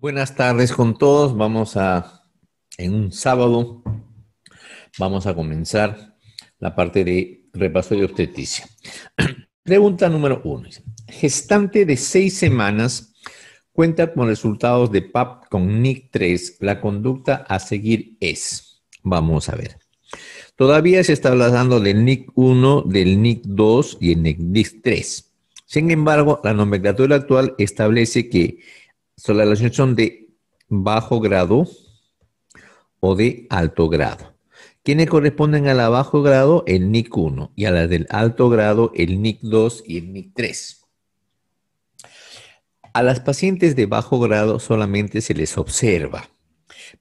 Buenas tardes con todos. Vamos a, en un sábado, vamos a comenzar la parte de repaso de obstetricia. Pregunta número uno. Gestante de seis semanas cuenta con resultados de PAP con NIC3. La conducta a seguir es. Vamos a ver. Todavía se está hablando del NIC1, del NIC2 y el NIC3. Sin embargo, la nomenclatura actual establece que las relaciones son de bajo grado o de alto grado. ¿Quiénes corresponden a la bajo grado? El NIC 1 y a la del alto grado el NIC 2 y el NIC 3. A las pacientes de bajo grado solamente se les observa,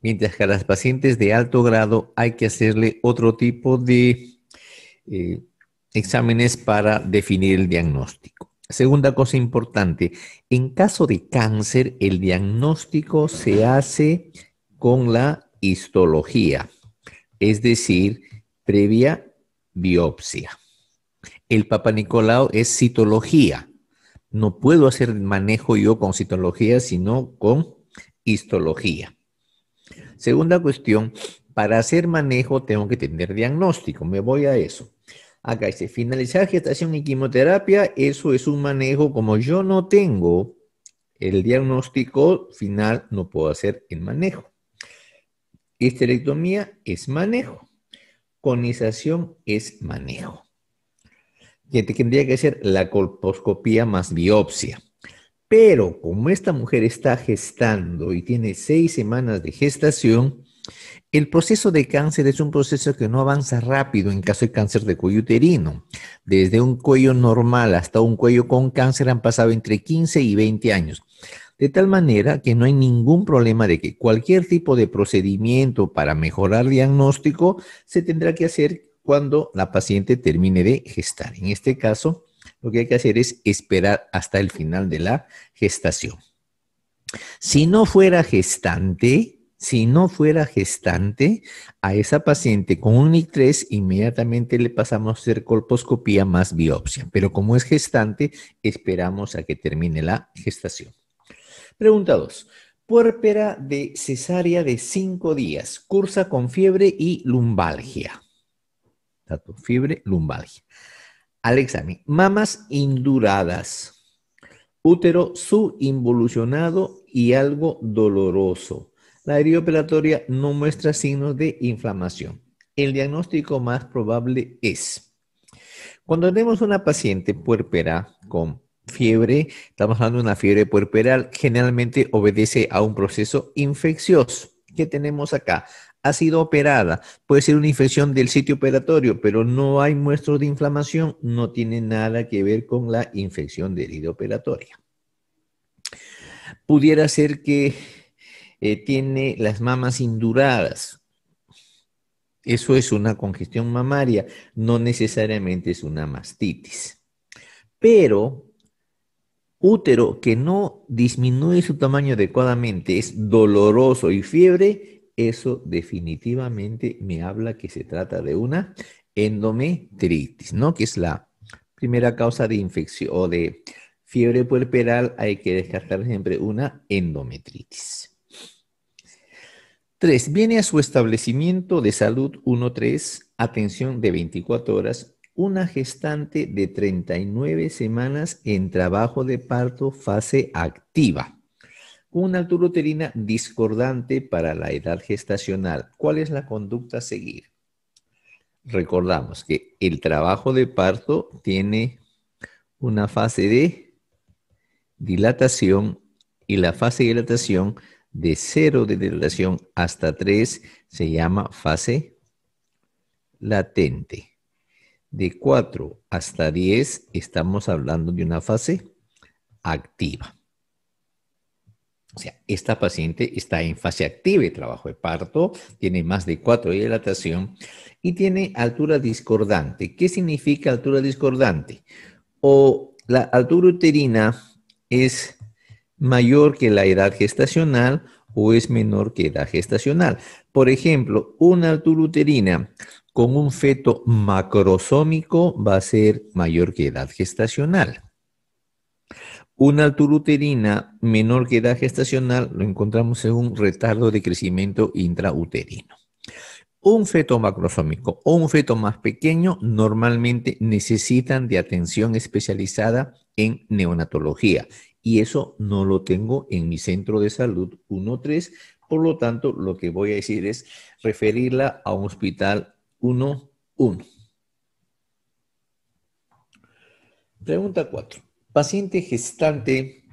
mientras que a las pacientes de alto grado hay que hacerle otro tipo de eh, exámenes para definir el diagnóstico. Segunda cosa importante, en caso de cáncer, el diagnóstico se hace con la histología, es decir, previa biopsia. El Papa Nicolau es citología. No puedo hacer manejo yo con citología, sino con histología. Segunda cuestión, para hacer manejo tengo que tener diagnóstico, me voy a eso. Acá dice, finalizar gestación y quimioterapia, eso es un manejo como yo no tengo el diagnóstico final, no puedo hacer el manejo. Esterectomía es manejo. Conización es manejo. Que tendría que ser la colposcopía más biopsia. Pero como esta mujer está gestando y tiene seis semanas de gestación, el proceso de cáncer es un proceso que no avanza rápido en caso de cáncer de cuello uterino. Desde un cuello normal hasta un cuello con cáncer han pasado entre 15 y 20 años. De tal manera que no hay ningún problema de que cualquier tipo de procedimiento para mejorar diagnóstico se tendrá que hacer cuando la paciente termine de gestar. En este caso, lo que hay que hacer es esperar hasta el final de la gestación. Si no fuera gestante, si no fuera gestante, a esa paciente con un i 3 inmediatamente le pasamos a hacer colposcopía más biopsia, pero como es gestante, esperamos a que termine la gestación. Pregunta 2. Puérpera de cesárea de 5 días, cursa con fiebre y lumbalgia. fiebre, lumbalgia. Al examen, mamas induradas, útero subinvolucionado y algo doloroso la herida operatoria no muestra signos de inflamación. El diagnóstico más probable es cuando tenemos una paciente puerpera con fiebre, estamos hablando de una fiebre puerperal, generalmente obedece a un proceso infeccioso. ¿Qué tenemos acá? Ha sido operada, puede ser una infección del sitio operatorio, pero no hay muestros de inflamación, no tiene nada que ver con la infección de herida operatoria. Pudiera ser que eh, tiene las mamas induradas. Eso es una congestión mamaria, no necesariamente es una mastitis. Pero útero que no disminuye su tamaño adecuadamente, es doloroso y fiebre, eso definitivamente me habla que se trata de una endometritis, ¿no? Que es la primera causa de infección o de fiebre puerperal, hay que descartar siempre una endometritis. 3. Viene a su establecimiento de salud 1-3, atención de 24 horas, una gestante de 39 semanas en trabajo de parto fase activa, una altura uterina discordante para la edad gestacional. ¿Cuál es la conducta a seguir? Recordamos que el trabajo de parto tiene una fase de dilatación y la fase de dilatación de 0 de dilatación hasta 3 se llama fase latente. De 4 hasta 10 estamos hablando de una fase activa. O sea, esta paciente está en fase activa de trabajo de parto, tiene más de 4 de dilatación y tiene altura discordante. ¿Qué significa altura discordante? O la altura uterina es mayor que la edad gestacional o es menor que edad gestacional. Por ejemplo, una uterina con un feto macrosómico va a ser mayor que edad gestacional. Una uterina menor que edad gestacional lo encontramos en un retardo de crecimiento intrauterino. Un feto macrosómico o un feto más pequeño normalmente necesitan de atención especializada en neonatología y eso no lo tengo en mi centro de salud 1 Por lo tanto, lo que voy a decir es referirla a un hospital 1-1. Pregunta 4. Paciente gestante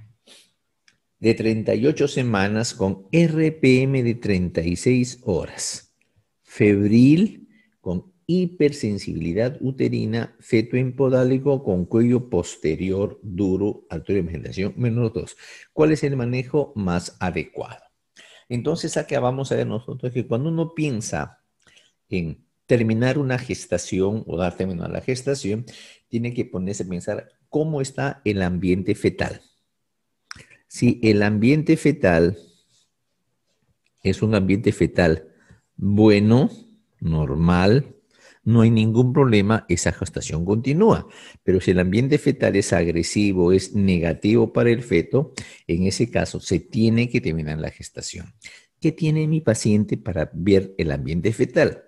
de 38 semanas con RPM de 36 horas, febril hipersensibilidad uterina, feto empodálico con cuello posterior duro, altura de vegetación menos dos ¿Cuál es el manejo más adecuado? Entonces, acá vamos a ver nosotros que cuando uno piensa en terminar una gestación o dar término a la gestación, tiene que ponerse a pensar cómo está el ambiente fetal. Si el ambiente fetal es un ambiente fetal bueno, normal, no hay ningún problema, esa gestación continúa. Pero si el ambiente fetal es agresivo, es negativo para el feto, en ese caso se tiene que terminar la gestación. ¿Qué tiene mi paciente para ver el ambiente fetal?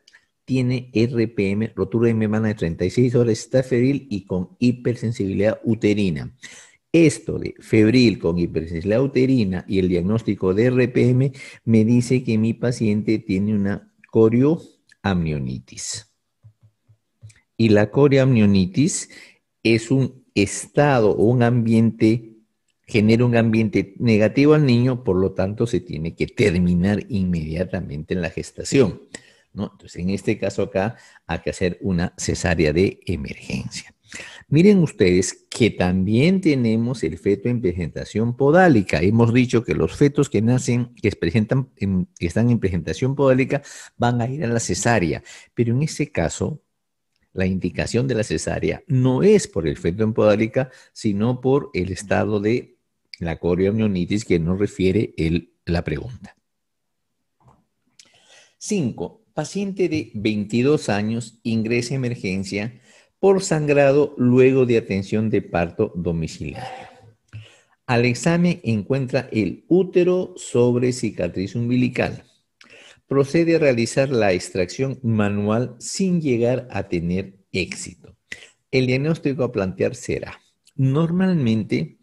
Tiene RPM, rotura de membrana de 36 horas, está febril y con hipersensibilidad uterina. Esto de febril con hipersensibilidad uterina y el diagnóstico de RPM me dice que mi paciente tiene una corioamnionitis. Y la coreamnionitis es un estado o un ambiente, genera un ambiente negativo al niño, por lo tanto se tiene que terminar inmediatamente en la gestación. Entonces, en este caso acá hay que hacer una cesárea de emergencia. Miren ustedes que también tenemos el feto en presentación podálica. Hemos dicho que los fetos que nacen, que, presentan, que están en presentación podálica, van a ir a la cesárea. Pero en ese caso, la indicación de la cesárea no es por el feto empodálica, sino por el estado de la coriomionitis que nos refiere la pregunta. 5. Paciente de 22 años ingresa a emergencia por sangrado luego de atención de parto domiciliario. Al examen encuentra el útero sobre cicatriz umbilical procede a realizar la extracción manual sin llegar a tener éxito. El diagnóstico a plantear será, normalmente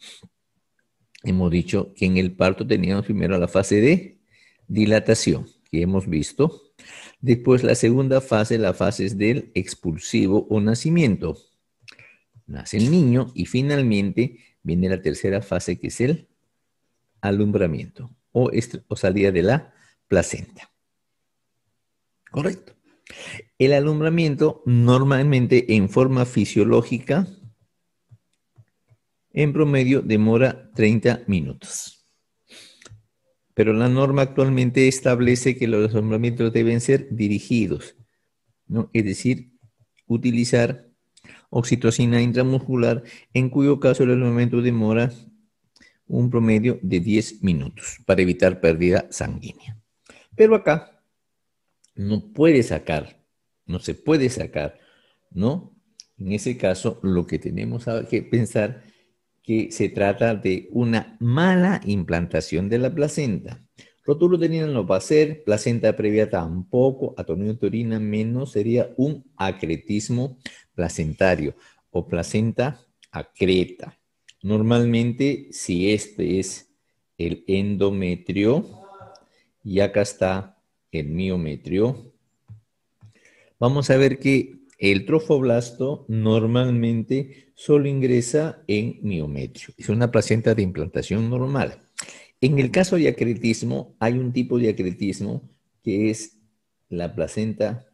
hemos dicho que en el parto teníamos primero la fase de dilatación, que hemos visto. Después la segunda fase, la fase es del expulsivo o nacimiento. Nace el niño y finalmente viene la tercera fase que es el alumbramiento o, o salida de la placenta. Correcto. El alumbramiento normalmente en forma fisiológica, en promedio, demora 30 minutos. Pero la norma actualmente establece que los alumbramientos deben ser dirigidos, ¿no? es decir, utilizar oxitocina intramuscular, en cuyo caso el alumbramiento demora un promedio de 10 minutos para evitar pérdida sanguínea. Pero acá no puede sacar, no se puede sacar, ¿no? En ese caso, lo que tenemos que pensar que se trata de una mala implantación de la placenta. Rótulo no va a ser, placenta previa tampoco, atonía uterina menos, sería un acretismo placentario o placenta acreta. Normalmente, si este es el endometrio, y acá está el miometrio, vamos a ver que el trofoblasto normalmente solo ingresa en miometrio. Es una placenta de implantación normal. En el caso de acretismo, hay un tipo de acretismo que es la placenta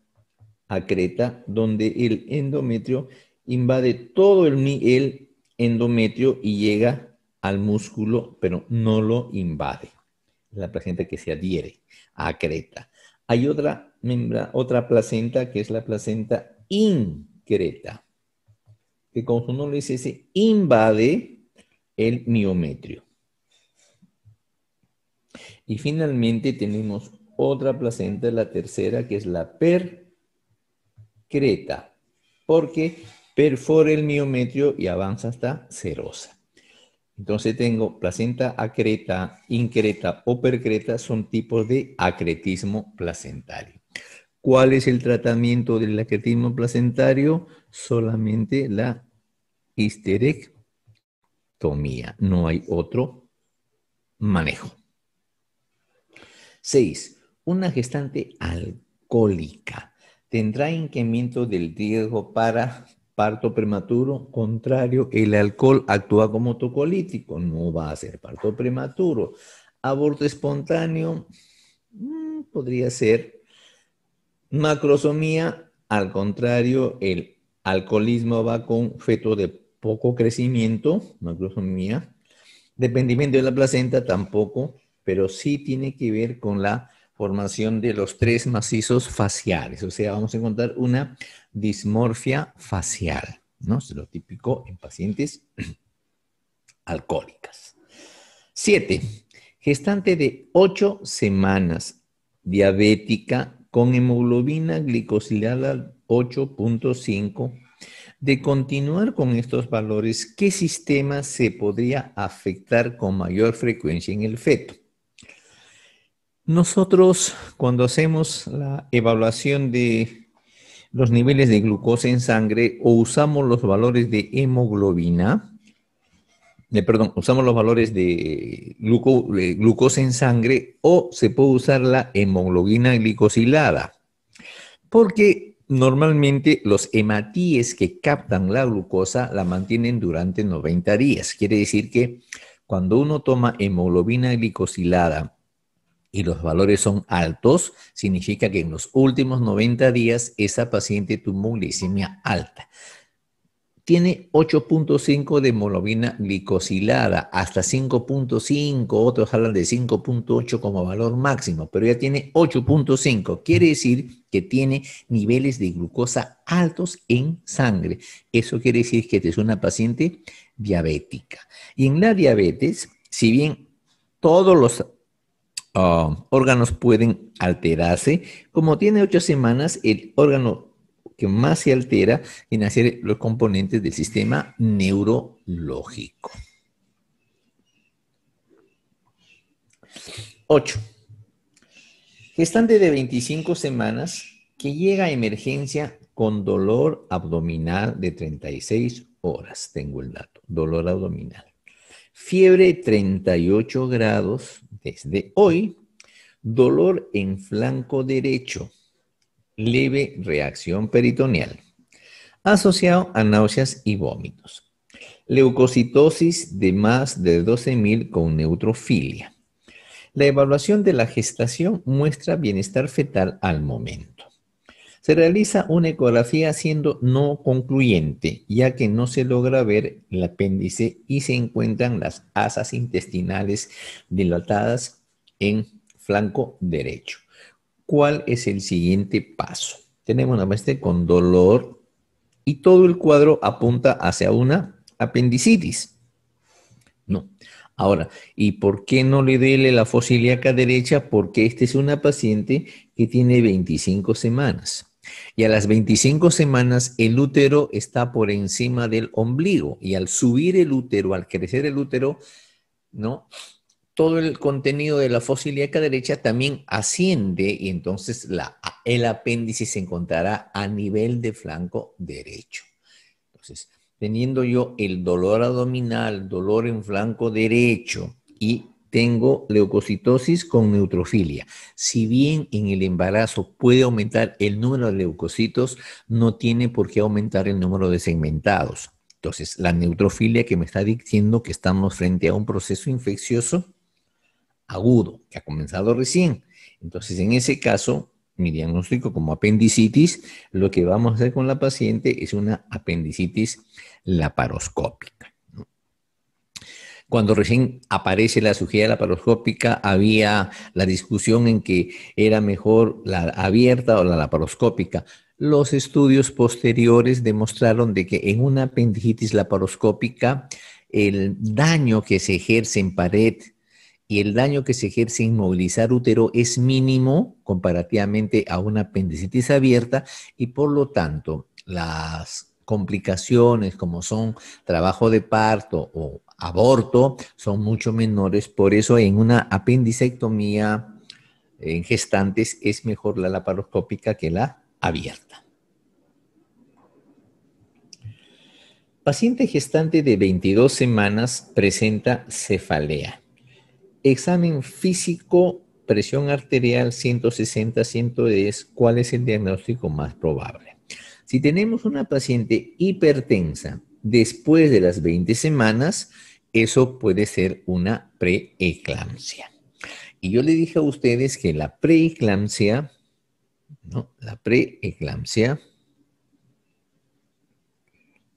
acreta, donde el endometrio invade todo el, el endometrio y llega al músculo, pero no lo invade. La placenta que se adhiere, acreta hay otra, otra placenta que es la placenta increta, que como su nombre dice, se invade el miometrio. Y finalmente tenemos otra placenta, la tercera, que es la percreta, porque perfora el miometrio y avanza hasta serosa. Entonces tengo placenta acreta, increta o percreta, son tipos de acretismo placentario. ¿Cuál es el tratamiento del acretismo placentario? Solamente la histerectomía, no hay otro manejo. Seis, Una gestante alcohólica tendrá incremento del riesgo para parto prematuro, contrario, el alcohol actúa como tocolítico, no va a ser parto prematuro. Aborto espontáneo, mm, podría ser. Macrosomía, al contrario, el alcoholismo va con feto de poco crecimiento, macrosomía. Dependimiento de la placenta tampoco, pero sí tiene que ver con la formación de los tres macizos faciales, o sea, vamos a encontrar una dismorfia facial, ¿no? Es lo típico en pacientes alcohólicas. Siete, gestante de ocho semanas, diabética con hemoglobina glicosilada 8.5. De continuar con estos valores, ¿qué sistema se podría afectar con mayor frecuencia en el feto? Nosotros cuando hacemos la evaluación de los niveles de glucosa en sangre o usamos los valores de hemoglobina, perdón, usamos los valores de, de glucosa en sangre o se puede usar la hemoglobina glicosilada, porque normalmente los hematíes que captan la glucosa la mantienen durante 90 días. Quiere decir que cuando uno toma hemoglobina glicosilada, y los valores son altos, significa que en los últimos 90 días esa paciente tuvo glicemia alta. Tiene 8.5 de hemoglobina glicosilada, hasta 5.5, otros hablan de 5.8 como valor máximo, pero ya tiene 8.5. Quiere decir que tiene niveles de glucosa altos en sangre. Eso quiere decir que es una paciente diabética. Y en la diabetes, si bien todos los Um, órganos pueden alterarse. Como tiene ocho semanas, el órgano que más se altera en hacer los componentes del sistema neurológico. Ocho. Gestante de 25 semanas que llega a emergencia con dolor abdominal de 36 horas, tengo el dato, dolor abdominal. Fiebre 38 grados desde hoy, dolor en flanco derecho, leve reacción peritoneal, asociado a náuseas y vómitos. Leucocitosis de más de 12.000 con neutrofilia. La evaluación de la gestación muestra bienestar fetal al momento. Se realiza una ecografía siendo no concluyente, ya que no se logra ver el apéndice y se encuentran las asas intestinales dilatadas en flanco derecho. ¿Cuál es el siguiente paso? Tenemos una paciente con dolor y todo el cuadro apunta hacia una apendicitis. No. Ahora, ¿y por qué no le duele la fosiliaca derecha? Porque esta es una paciente que tiene 25 semanas. Y a las 25 semanas el útero está por encima del ombligo y al subir el útero, al crecer el útero, ¿no? Todo el contenido de la fosa ilíaca derecha también asciende y entonces el apéndice se encontrará a nivel de flanco derecho. Entonces, teniendo yo el dolor abdominal, dolor en flanco derecho y tengo leucocitosis con neutrofilia. Si bien en el embarazo puede aumentar el número de leucocitos, no tiene por qué aumentar el número de segmentados. Entonces, la neutrofilia que me está diciendo que estamos frente a un proceso infeccioso agudo, que ha comenzado recién. Entonces, en ese caso, mi diagnóstico como apendicitis, lo que vamos a hacer con la paciente es una apendicitis laparoscópica. Cuando recién aparece la cirugía laparoscópica, había la discusión en que era mejor la abierta o la laparoscópica. Los estudios posteriores demostraron de que en una apendicitis laparoscópica, el daño que se ejerce en pared y el daño que se ejerce en movilizar útero es mínimo comparativamente a una apendicitis abierta y por lo tanto las complicaciones como son trabajo de parto o aborto son mucho menores, por eso en una apendicectomía en gestantes es mejor la laparoscópica que la abierta. Paciente gestante de 22 semanas presenta cefalea. Examen físico, presión arterial 160-110, ¿cuál es el diagnóstico más probable? Si tenemos una paciente hipertensa después de las 20 semanas, eso puede ser una preeclampsia. Y yo le dije a ustedes que la preeclampsia, ¿no? La preeclampsia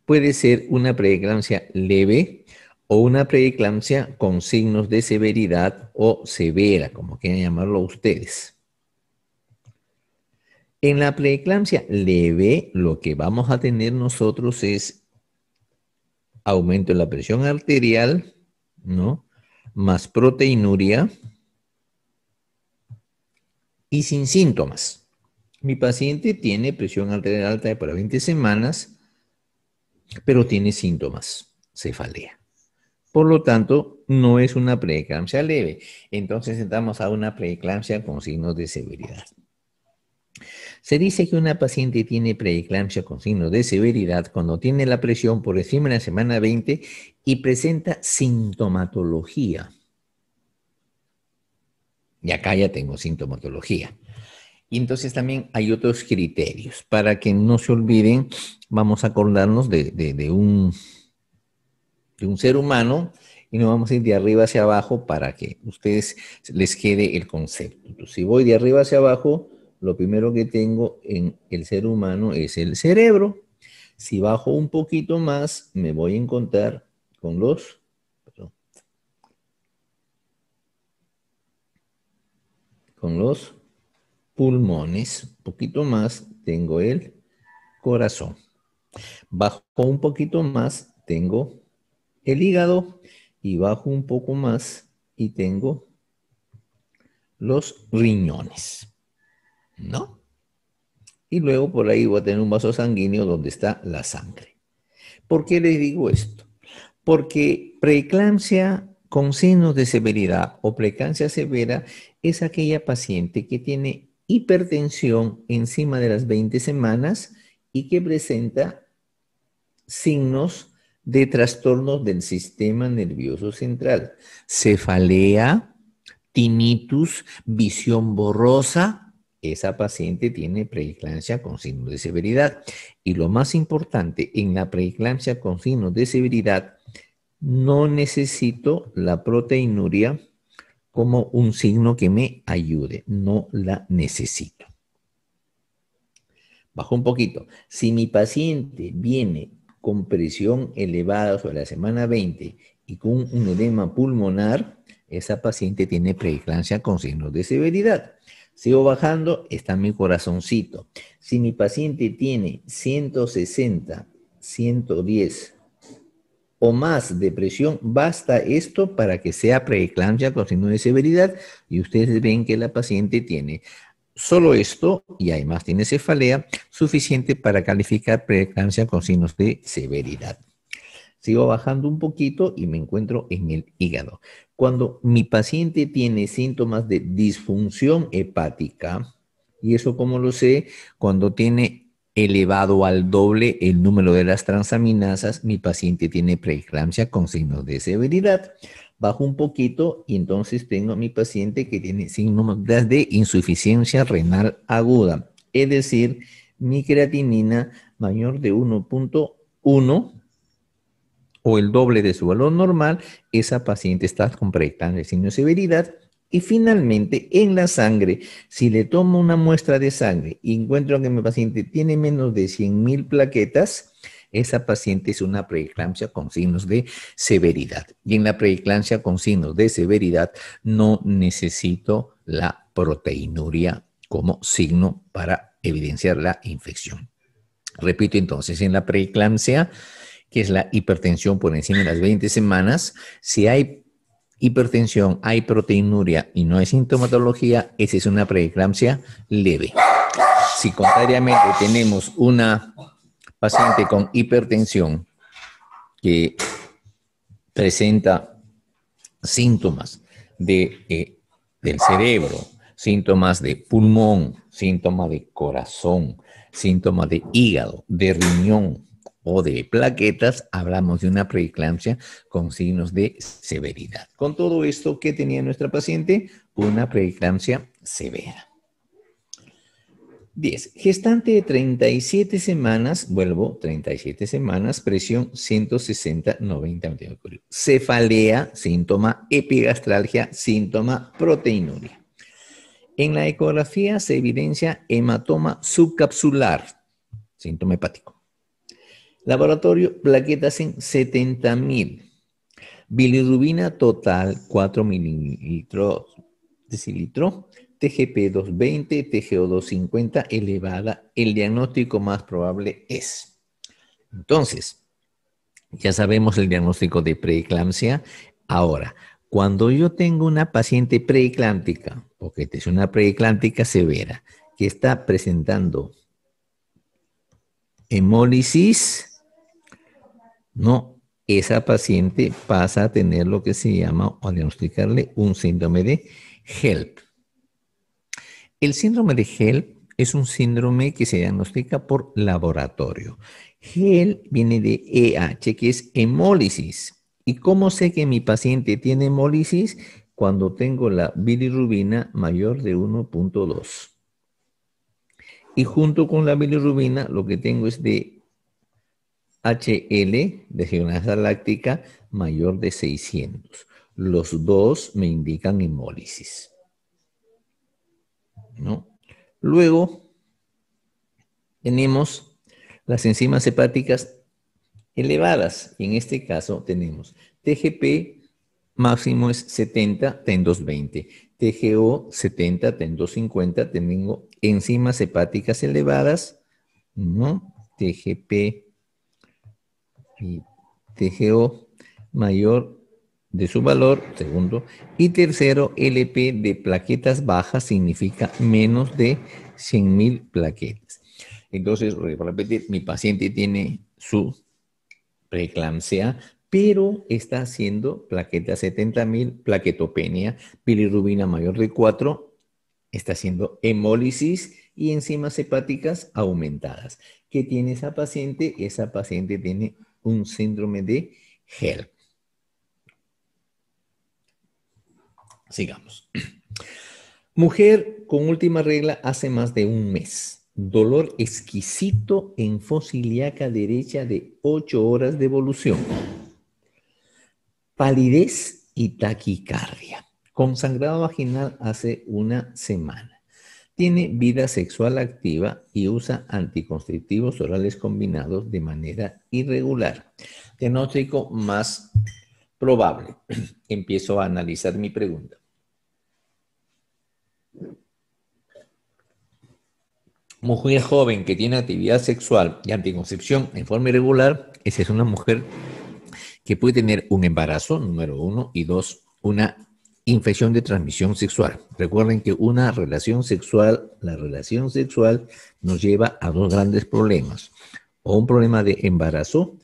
puede ser una preeclampsia leve o una preeclampsia con signos de severidad o severa, como quieran llamarlo ustedes. En la preeclampsia leve, lo que vamos a tener nosotros es aumento en la presión arterial, ¿no? Más proteinuria y sin síntomas. Mi paciente tiene presión arterial alta de para 20 semanas, pero tiene síntomas, cefalea. Por lo tanto, no es una preeclampsia leve. Entonces entramos a una preeclampsia con signos de severidad. Se dice que una paciente tiene preeclampsia con signos de severidad cuando tiene la presión por encima de la semana 20 y presenta sintomatología. Y acá ya tengo sintomatología. Y entonces también hay otros criterios. Para que no se olviden, vamos a acordarnos de, un, de un ser humano y nos vamos a ir de arriba hacia abajo para que ustedes les quede el concepto. si voy de arriba hacia abajo, lo primero que tengo en el ser humano es el cerebro. Si bajo un poquito más, me voy a encontrar con los... con los pulmones, un poquito más tengo el corazón. Bajo un poquito más tengo el hígado y bajo un poco más y tengo los riñones. ¿no? Y luego por ahí voy a tener un vaso sanguíneo donde está la sangre. ¿Por qué les digo esto? Porque preeclampsia con signos de severidad o preeclampsia severa es aquella paciente que tiene hipertensión encima de las 20 semanas y que presenta signos de trastornos del sistema nervioso central, cefalea, tinnitus, visión borrosa, esa paciente tiene preeclampsia con signos de severidad. Y lo más importante, en la preeclampsia con signos de severidad, no necesito la proteinuria como un signo que me ayude. No la necesito. Bajo un poquito. Si mi paciente viene con presión elevada sobre la semana 20 y con un edema pulmonar, esa paciente tiene preeclampsia con signos de severidad. Sigo bajando, está mi corazoncito. Si mi paciente tiene 160, 110 o más de presión, basta esto para que sea preeclampsia con signos de severidad y ustedes ven que la paciente tiene solo esto y además tiene cefalea suficiente para calificar preeclampsia con signos de severidad. Sigo bajando un poquito y me encuentro en el hígado. Cuando mi paciente tiene síntomas de disfunción hepática, y eso como lo sé, cuando tiene elevado al doble el número de las transaminasas, mi paciente tiene preeclampsia con signos de severidad. Bajo un poquito y entonces tengo a mi paciente que tiene signos de insuficiencia renal aguda, es decir, mi creatinina mayor de 1.1 o el doble de su valor normal, esa paciente está con preeclampsia de signo de severidad. Y finalmente, en la sangre, si le tomo una muestra de sangre y encuentro que mi paciente tiene menos de 100.000 plaquetas, esa paciente es una preeclampsia con signos de severidad. Y en la preeclampsia con signos de severidad no necesito la proteinuria como signo para evidenciar la infección. Repito entonces, en la preeclampsia que es la hipertensión por encima de las 20 semanas. Si hay hipertensión, hay proteinuria y no hay sintomatología, esa es una preeclampsia leve. Si contrariamente tenemos una paciente con hipertensión que presenta síntomas de, eh, del cerebro, síntomas de pulmón, síntomas de corazón, síntomas de hígado, de riñón, o de plaquetas, hablamos de una preeclampsia con signos de severidad. Con todo esto, ¿qué tenía nuestra paciente? Una preeclampsia severa. 10. Gestante de 37 semanas, vuelvo, 37 semanas, presión 160-90. Cefalea, síntoma, epigastralgia, síntoma, proteinuria. En la ecografía se evidencia hematoma subcapsular, síntoma hepático Laboratorio, plaquetas en 70.000. Bilirrubina total 4 mililitros decilitro. TGP 220, TGO 250 elevada. El diagnóstico más probable es. Entonces, ya sabemos el diagnóstico de preeclampsia. Ahora, cuando yo tengo una paciente preeclántica, porque es una preeclántica severa, que está presentando hemólisis, no, esa paciente pasa a tener lo que se llama, o a diagnosticarle, un síndrome de HELP. El síndrome de HELP es un síndrome que se diagnostica por laboratorio. HELP viene de EH, que es hemólisis. ¿Y cómo sé que mi paciente tiene hemólisis? Cuando tengo la bilirrubina mayor de 1.2. Y junto con la bilirrubina, lo que tengo es de HL de gimnasia láctica mayor de 600. Los dos me indican hemólisis. ¿No? Luego tenemos las enzimas hepáticas elevadas. en este caso tenemos TGP máximo es 70, ten 220. TGO 70, ten 250. Tengo enzimas hepáticas elevadas, ¿no? TGP y TGO mayor de su valor, segundo, y tercero, LP de plaquetas bajas significa menos de 100.000 plaquetas. Entonces, repetir, mi paciente tiene su preeclampsia, pero está haciendo plaquetas 70.000, plaquetopenia, bilirrubina mayor de 4, está haciendo hemólisis y enzimas hepáticas aumentadas. ¿Qué tiene esa paciente? Esa paciente tiene un síndrome de HELL. Sigamos. Mujer con última regla hace más de un mes. Dolor exquisito en ilíaca derecha de 8 horas de evolución. Palidez y taquicardia. Con vaginal hace una semana. Tiene vida sexual activa y usa anticonceptivos orales combinados de manera irregular. Diagnóstico más probable. Empiezo a analizar mi pregunta. Mujer joven que tiene actividad sexual y anticoncepción en forma irregular, esa es una mujer que puede tener un embarazo, número uno, y dos, una Infección de transmisión sexual. Recuerden que una relación sexual, la relación sexual nos lleva a dos grandes problemas. O un problema de embarazo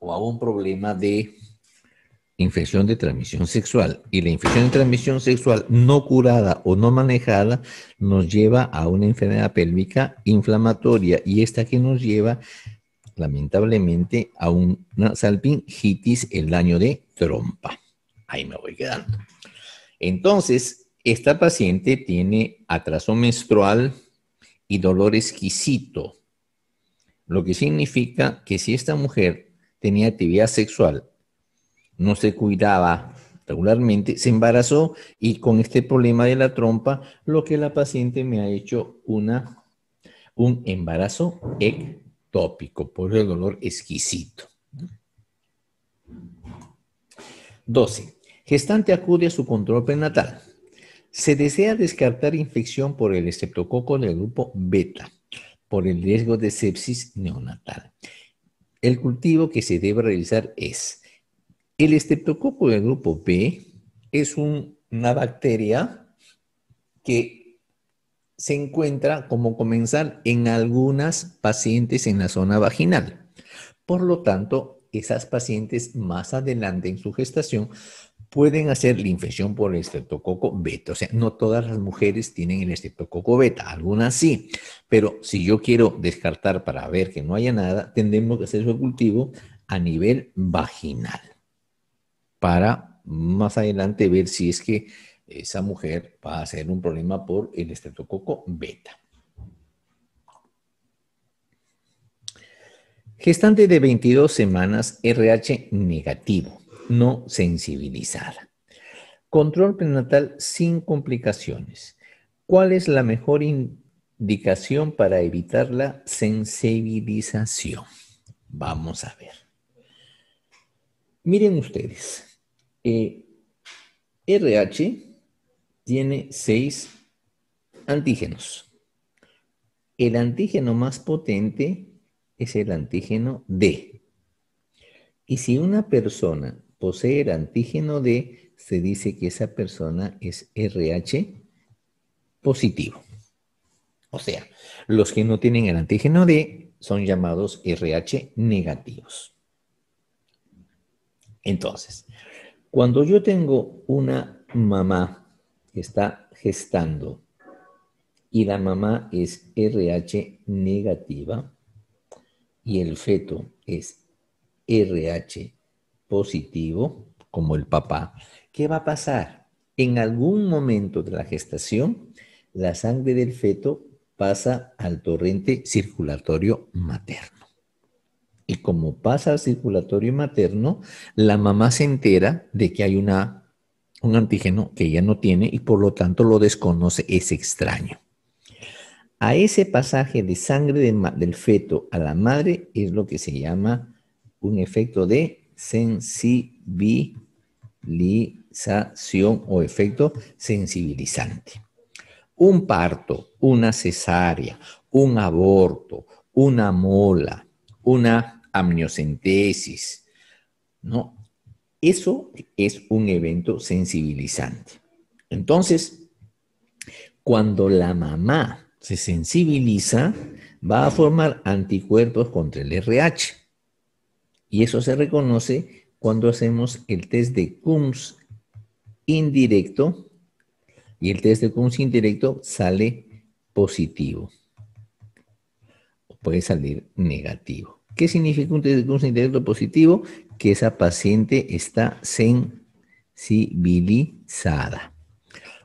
o a un problema de infección de transmisión sexual. Y la infección de transmisión sexual no curada o no manejada nos lleva a una enfermedad pélvica inflamatoria y esta que nos lleva lamentablemente a una salpingitis, el daño de trompa ahí me voy quedando. Entonces, esta paciente tiene atraso menstrual y dolor exquisito, lo que significa que si esta mujer tenía actividad sexual, no se cuidaba regularmente, se embarazó y con este problema de la trompa, lo que la paciente me ha hecho una, un embarazo ectópico por el dolor exquisito. 12. Gestante acude a su control prenatal. Se desea descartar infección por el estreptococo del grupo beta, por el riesgo de sepsis neonatal. El cultivo que se debe realizar es el estreptococo del grupo B, es una bacteria que se encuentra como comensal en algunas pacientes en la zona vaginal. Por lo tanto, esas pacientes más adelante en su gestación pueden hacer la infección por el estreptococo beta. O sea, no todas las mujeres tienen el estreptococo beta, algunas sí. Pero si yo quiero descartar para ver que no haya nada, tendremos que hacer su cultivo a nivel vaginal para más adelante ver si es que esa mujer va a ser un problema por el estreptococo beta. Gestante de 22 semanas RH negativo no sensibilizada. Control prenatal sin complicaciones. ¿Cuál es la mejor indicación para evitar la sensibilización? Vamos a ver. Miren ustedes, RH eh, tiene seis antígenos. El antígeno más potente es el antígeno D. Y si una persona el antígeno D, se dice que esa persona es RH positivo. O sea, los que no tienen el antígeno D son llamados RH negativos. Entonces, cuando yo tengo una mamá que está gestando y la mamá es RH negativa y el feto es RH positivo, como el papá, ¿qué va a pasar? En algún momento de la gestación, la sangre del feto pasa al torrente circulatorio materno. Y como pasa al circulatorio materno, la mamá se entera de que hay una, un antígeno que ella no tiene y por lo tanto lo desconoce, es extraño. A ese pasaje de sangre del feto a la madre es lo que se llama un efecto de sensibilización o efecto sensibilizante. Un parto, una cesárea, un aborto, una mola, una amniocentesis, ¿no? Eso es un evento sensibilizante. Entonces, cuando la mamá se sensibiliza, va a formar anticuerpos contra el RH y eso se reconoce cuando hacemos el test de Coombs indirecto y el test de Coombs indirecto sale positivo. O puede salir negativo. ¿Qué significa un test de Coombs indirecto positivo? Que esa paciente está sensibilizada.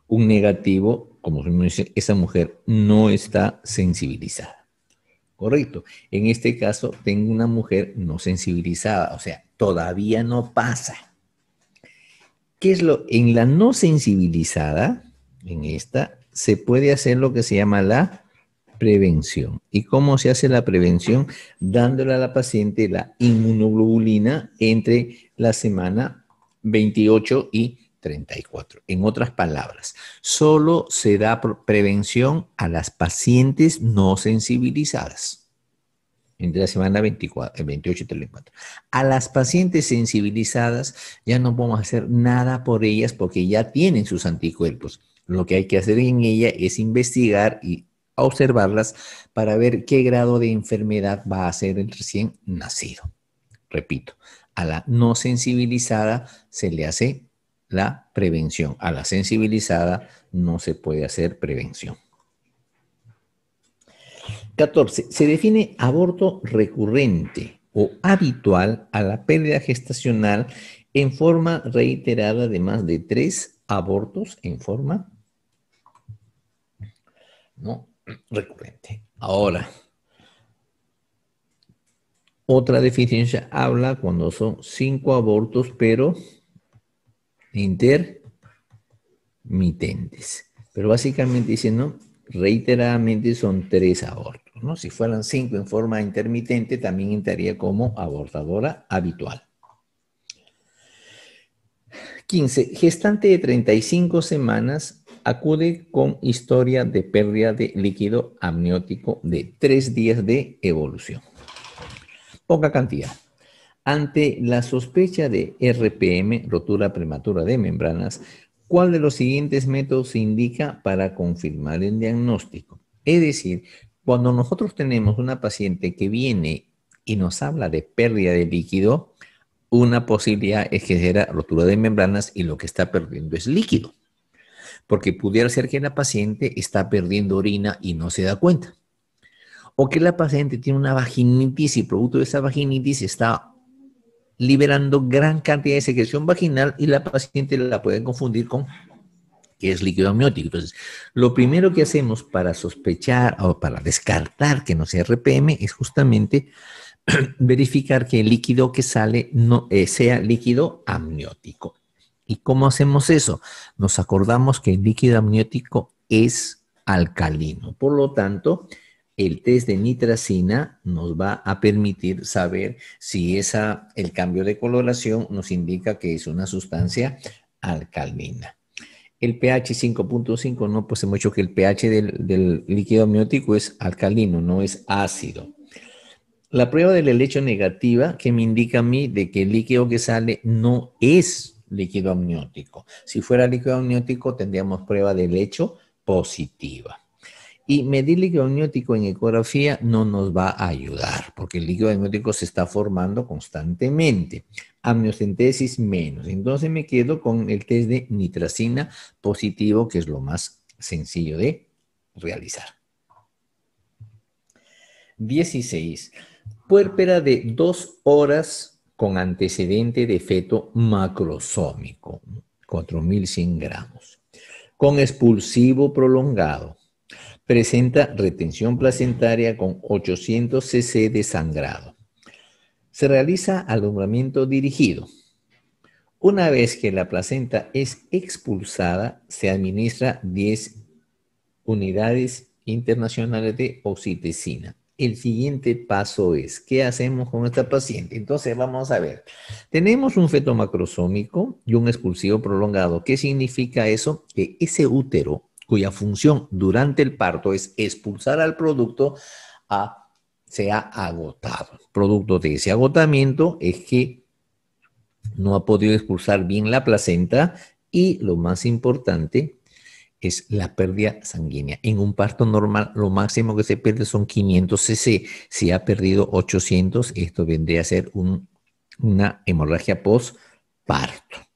Un negativo, como se dice, esa mujer no está sensibilizada. Correcto. En este caso, tengo una mujer no sensibilizada, o sea, todavía no pasa. ¿Qué es lo? En la no sensibilizada, en esta, se puede hacer lo que se llama la prevención. ¿Y cómo se hace la prevención? Dándole a la paciente la inmunoglobulina entre la semana 28 y 34. En otras palabras, solo se da prevención a las pacientes no sensibilizadas. Entre la semana 24, 28 y 34. A las pacientes sensibilizadas ya no podemos hacer nada por ellas porque ya tienen sus anticuerpos. Lo que hay que hacer en ella es investigar y observarlas para ver qué grado de enfermedad va a ser el recién nacido. Repito, a la no sensibilizada se le hace la prevención. A la sensibilizada no se puede hacer prevención. 14. Se define aborto recurrente o habitual a la pérdida gestacional en forma reiterada de más de tres abortos en forma ¿no? recurrente. Ahora, otra deficiencia habla cuando son cinco abortos, pero intermitentes. Pero básicamente diciendo Reiteradamente son tres abortos, ¿no? Si fueran cinco en forma intermitente, también entraría como abortadora habitual. 15. Gestante de 35 semanas acude con historia de pérdida de líquido amniótico de tres días de evolución. Poca cantidad. Ante la sospecha de RPM, rotura prematura de membranas, ¿cuál de los siguientes métodos se indica para confirmar el diagnóstico? Es decir, cuando nosotros tenemos una paciente que viene y nos habla de pérdida de líquido, una posibilidad es que sea rotura de membranas y lo que está perdiendo es líquido. Porque pudiera ser que la paciente está perdiendo orina y no se da cuenta. O que la paciente tiene una vaginitis y producto de esa vaginitis está liberando gran cantidad de secreción vaginal y la paciente la puede confundir con que es líquido amniótico. Entonces, lo primero que hacemos para sospechar o para descartar que no sea RPM es justamente verificar que el líquido que sale no, eh, sea líquido amniótico. ¿Y cómo hacemos eso? Nos acordamos que el líquido amniótico es alcalino. Por lo tanto, el test de nitracina nos va a permitir saber si esa, el cambio de coloración nos indica que es una sustancia alcalina. El pH 5.5, no, pues hemos hecho que el pH del, líquido amniótico es alcalino, no es ácido. La prueba del helecho negativa que me indica a mí de que el líquido que sale no es líquido amniótico. Si fuera líquido amniótico, tendríamos prueba de lecho positiva. Y medir líquido amniótico en ecografía no nos va a ayudar, porque el líquido amniótico se está formando constantemente. Amniocentesis menos. Entonces me quedo con el test de nitracina positivo, que es lo más sencillo de realizar. 16. Puérpera de dos horas con antecedente de feto macrosómico, 4.100 gramos, con expulsivo prolongado presenta retención placentaria con 800 cc de sangrado. Se realiza alumbramiento dirigido. Una vez que la placenta es expulsada, se administra 10 unidades internacionales de oxitocina. El siguiente paso es, ¿qué hacemos con esta paciente? Entonces vamos a ver, tenemos un feto macrosómico y un expulsivo prolongado. ¿Qué significa eso? Que ese útero cuya función durante el parto es expulsar al producto, a, ah, se ha agotado. Producto de ese agotamiento es que no ha podido expulsar bien la placenta y lo más importante es la pérdida sanguínea. En un parto normal lo máximo que se pierde son 500 cc. Si ha perdido 800, esto vendría a ser una hemorragia post-parto.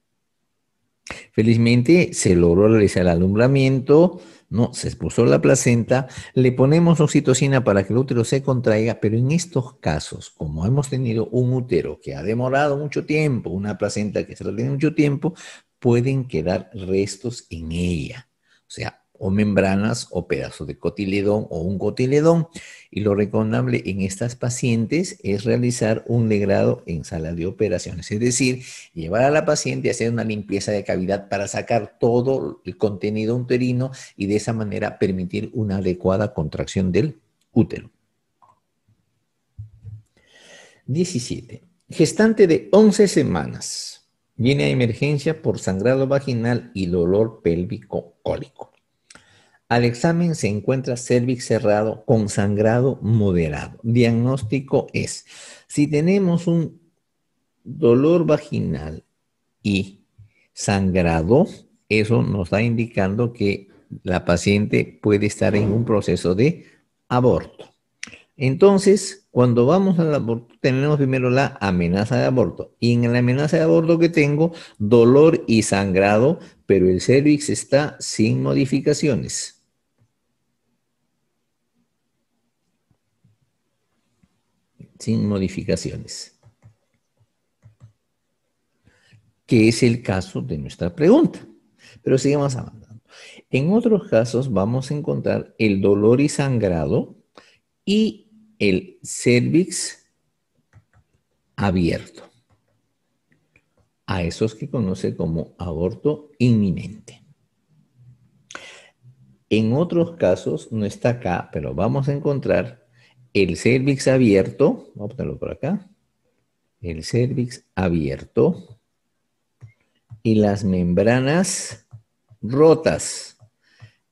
Felizmente se logró realizar el alumbramiento, no, se expulsó la placenta, le ponemos oxitocina para que el útero se contraiga, pero en estos casos, como hemos tenido un útero que ha demorado mucho tiempo, una placenta que se tiene mucho tiempo, pueden quedar restos en ella. O sea, o membranas o pedazos de cotiledón o un cotiledón. Y lo recomendable en estas pacientes es realizar un legrado en sala de operaciones, es decir, llevar a la paciente a hacer una limpieza de cavidad para sacar todo el contenido uterino y de esa manera permitir una adecuada contracción del útero. 17. Gestante de 11 semanas viene a emergencia por sangrado vaginal y dolor pélvico cólico. Al examen se encuentra cervix cerrado con sangrado moderado. Diagnóstico es, si tenemos un dolor vaginal y sangrado, eso nos está indicando que la paciente puede estar en un proceso de aborto. Entonces, cuando vamos al aborto, tenemos primero la amenaza de aborto. Y en la amenaza de aborto que tengo, dolor y sangrado, pero el cervix está sin modificaciones. sin modificaciones. Que es el caso de nuestra pregunta. Pero sigamos avanzando. En otros casos vamos a encontrar el dolor y sangrado y el cervix abierto. A esos que conoce como aborto inminente. En otros casos no está acá, pero vamos a encontrar el cervix abierto, vamos a ponerlo por acá, el cervix abierto y las membranas rotas.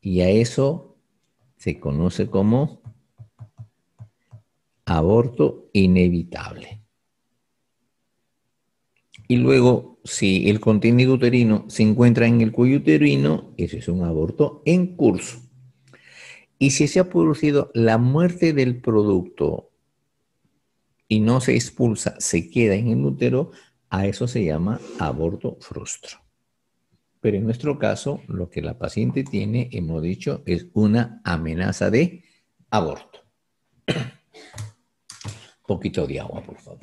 Y a eso se conoce como aborto inevitable. Y luego, si el contenido uterino se encuentra en el cuello uterino, eso es un aborto en curso. Y si se ha producido la muerte del producto y no se expulsa, se queda en el útero, a eso se llama aborto frustro. Pero en nuestro caso, lo que la paciente tiene, hemos dicho, es una amenaza de aborto. poquito de agua, por favor.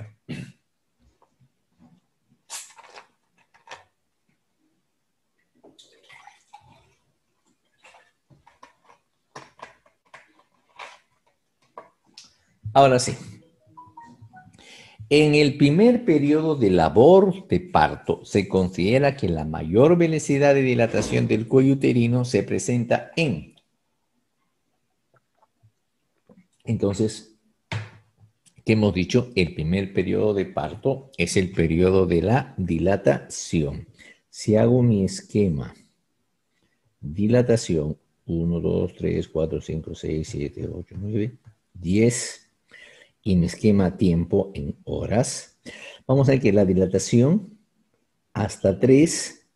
Ahora sí. En el primer periodo de labor de parto, se considera que la mayor velocidad de dilatación del cuello uterino se presenta en. Entonces, ¿qué hemos dicho? El primer periodo de parto es el periodo de la dilatación. Si hago mi esquema, dilatación 1, 2, 3, 4, 5, 6, 7, 8, 9, 10 y en esquema tiempo en horas, vamos a ver que la dilatación hasta 3,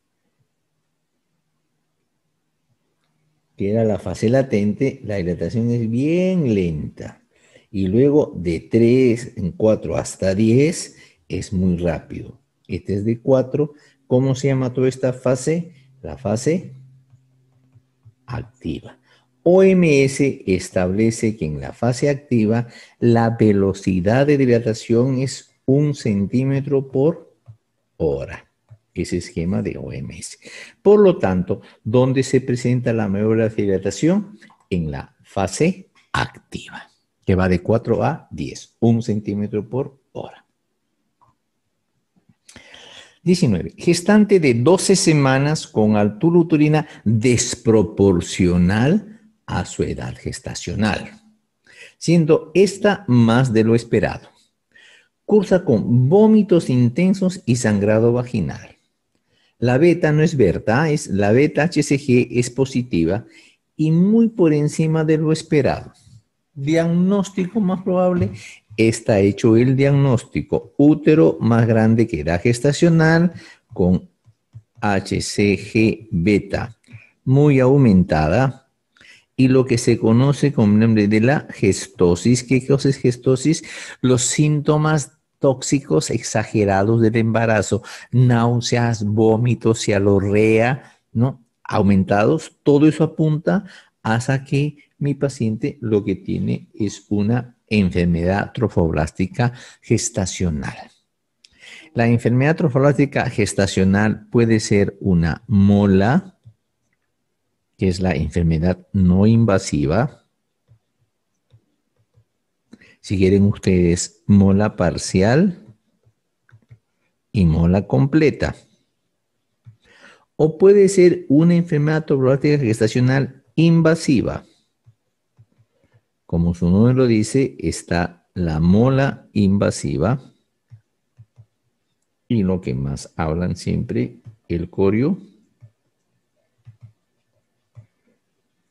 que era la fase latente, la dilatación es bien lenta. Y luego de 3 en 4 hasta 10 es muy rápido. Este es de 4. ¿Cómo se llama toda esta fase? La fase activa. OMS establece que en la fase activa la velocidad de dilatación es un centímetro por hora. Ese esquema de OMS. Por lo tanto, ¿dónde se presenta la mayor dilatación? En la fase activa, que va de 4 a 10, un centímetro por hora. 19. Gestante de 12 semanas con altura uterina desproporcional a su edad gestacional, siendo esta más de lo esperado. Cursa con vómitos intensos y sangrado vaginal. La beta no es verdad es la beta HCG es positiva y muy por encima de lo esperado. Diagnóstico más probable, está hecho el diagnóstico, útero más grande que edad gestacional con HCG beta muy aumentada y lo que se conoce con nombre de la gestosis. ¿Qué cosa es gestosis? Los síntomas tóxicos exagerados del embarazo, náuseas, vómitos, cialorrea, ¿no? Aumentados, todo eso apunta hasta que mi paciente lo que tiene es una enfermedad trofoblástica gestacional. La enfermedad trofoblástica gestacional puede ser una mola, que es la enfermedad no invasiva. Si quieren ustedes, mola parcial y mola completa. O puede ser una enfermedad gestacional invasiva. Como su nombre lo dice, está la mola invasiva. Y lo que más hablan siempre, el corio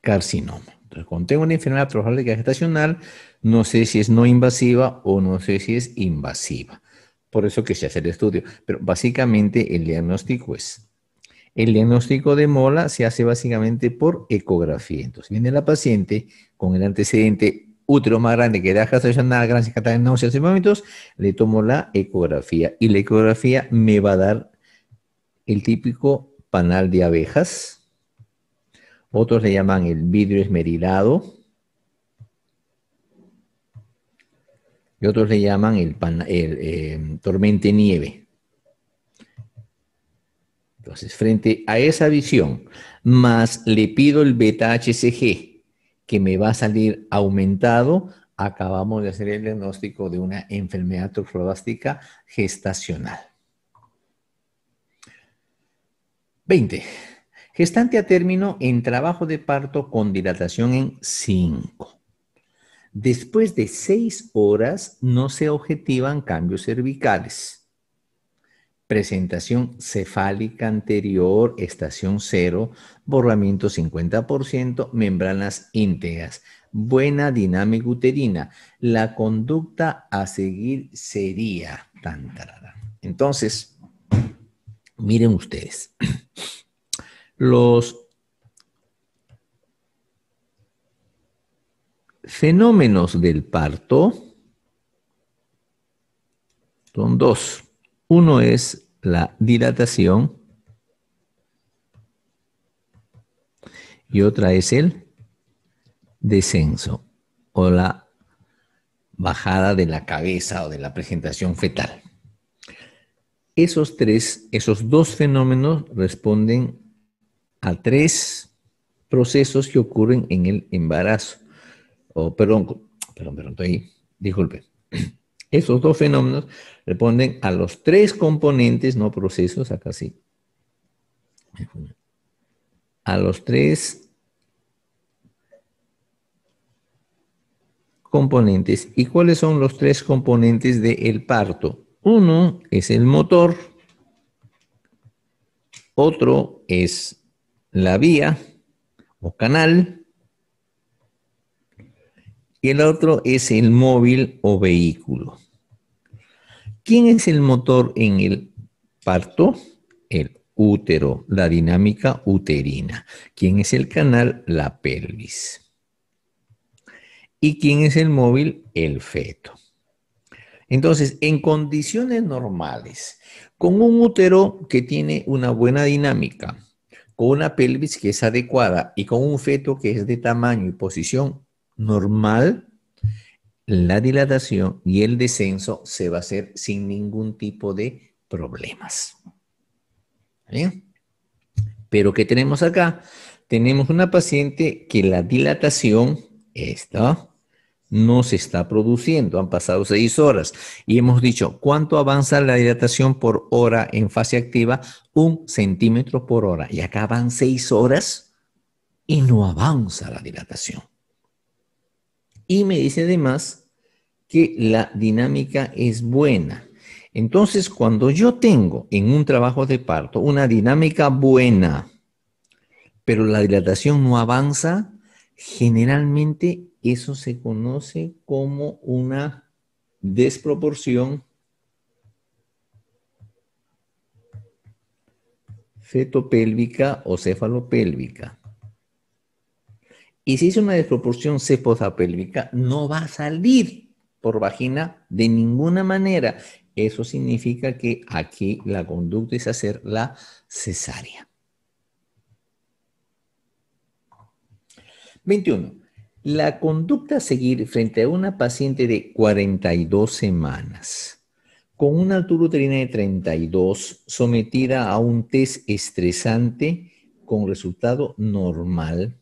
carcinoma. Entonces, cuando tengo una enfermedad gestacional, no sé si es no invasiva o no sé si es invasiva. Por eso que se hace el estudio. Pero básicamente el diagnóstico es el diagnóstico de mola se hace básicamente por ecografía. Entonces viene la paciente con el antecedente útero más grande que era gestacional, gran de náuseas y momentos, le tomo la ecografía y la ecografía me va a dar el típico panal de abejas otros le llaman el vidrio esmerilado. Y otros le llaman el, em, tormente nieve. Entonces, frente a esa visión, más le pido el beta HCG, que me va a salir aumentado, acabamos de hacer el diagnóstico de una enfermedad trofoblástica gestacional. 20. Gestante a término en trabajo de parto con dilatación en 5. Después de 6 horas no se objetivan cambios cervicales. Presentación cefálica anterior, estación cero, borramiento 50%, membranas íntegras. Buena dinámica uterina. La conducta a seguir sería tan Entonces, miren ustedes. los fenómenos del parto son dos. Uno es la dilatación y otra es el descenso o la bajada de la cabeza o de la presentación fetal. Esos tres, esos dos fenómenos responden a tres procesos que ocurren en el embarazo. O, perdón, perdón, perdón, ahí. Disculpe. Esos dos fenómenos responden a los tres componentes, no procesos, acá sí. A los tres componentes. ¿Y cuáles son los tres componentes del parto? Uno es el motor, otro es la vía o canal y el otro es el móvil o vehículo. ¿Quién es el motor en el parto? El útero, la dinámica uterina. ¿Quién es el canal? La pelvis. ¿Y quién es el móvil? El feto. Entonces, en condiciones normales, con un útero que tiene una buena dinámica, con una pelvis que es adecuada y con un feto que es de tamaño y posición normal, la dilatación y el descenso se va a hacer sin ningún tipo de problemas. ¿Bien? Pero ¿qué tenemos acá? Tenemos una paciente que la dilatación, está no se está produciendo, han pasado seis horas y hemos dicho, ¿cuánto avanza la dilatación por hora en fase activa? Un centímetro por hora. Y acá van seis horas y no avanza la dilatación. Y me dice además que la dinámica es buena. Entonces, cuando yo tengo en un trabajo de parto una dinámica buena, pero la dilatación no avanza, generalmente eso se conoce como una desproporción fetopélvica o cefalopélvica. Y si es una desproporción cefalopélvica, no va a salir por vagina de ninguna manera. Eso significa que aquí la conducta es hacer la cesárea. 21. La conducta a seguir frente a una paciente de 42 semanas, con una altura uterina de 32, sometida a un test estresante con resultado normal,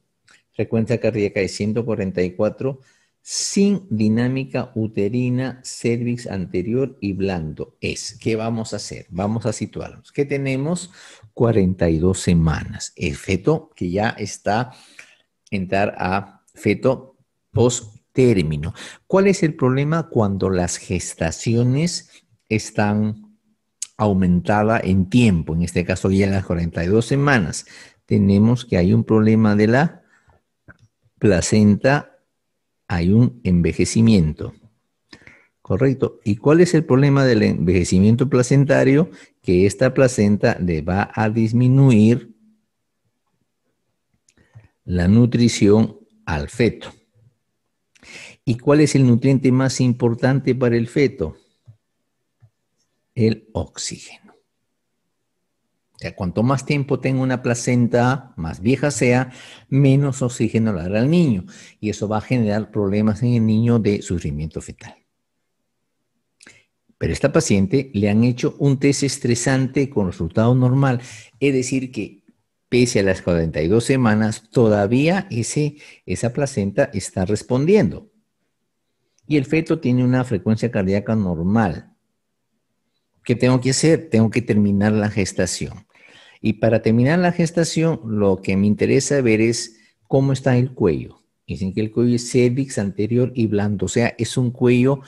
frecuencia cardíaca de 144, sin dinámica uterina, cervix anterior y blando, es, ¿qué vamos a hacer? Vamos a situarnos. ¿Qué tenemos? 42 semanas. El feto que ya está entrar a feto post término. ¿Cuál es el problema cuando las gestaciones están aumentada en tiempo? En este caso ya en las 42 semanas. Tenemos que hay un problema de la placenta, hay un envejecimiento. Correcto. ¿Y cuál es el problema del envejecimiento placentario? Que esta placenta le va a disminuir la nutrición al feto. ¿Y cuál es el nutriente más importante para el feto? El oxígeno. O sea, cuanto más tiempo tenga una placenta, más vieja sea, menos oxígeno le dará al niño. Y eso va a generar problemas en el niño de sufrimiento fetal. Pero a esta paciente le han hecho un test estresante con resultado normal. Es decir, que Pese a las 42 semanas, todavía esa placenta está respondiendo. Y el feto tiene una frecuencia cardíaca normal. ¿Qué tengo que hacer? Tengo que terminar la gestación. Y para terminar la gestación, lo que me interesa ver es cómo está el cuello. Dicen que el cuello es cervix anterior y blando, o sea, es un cuello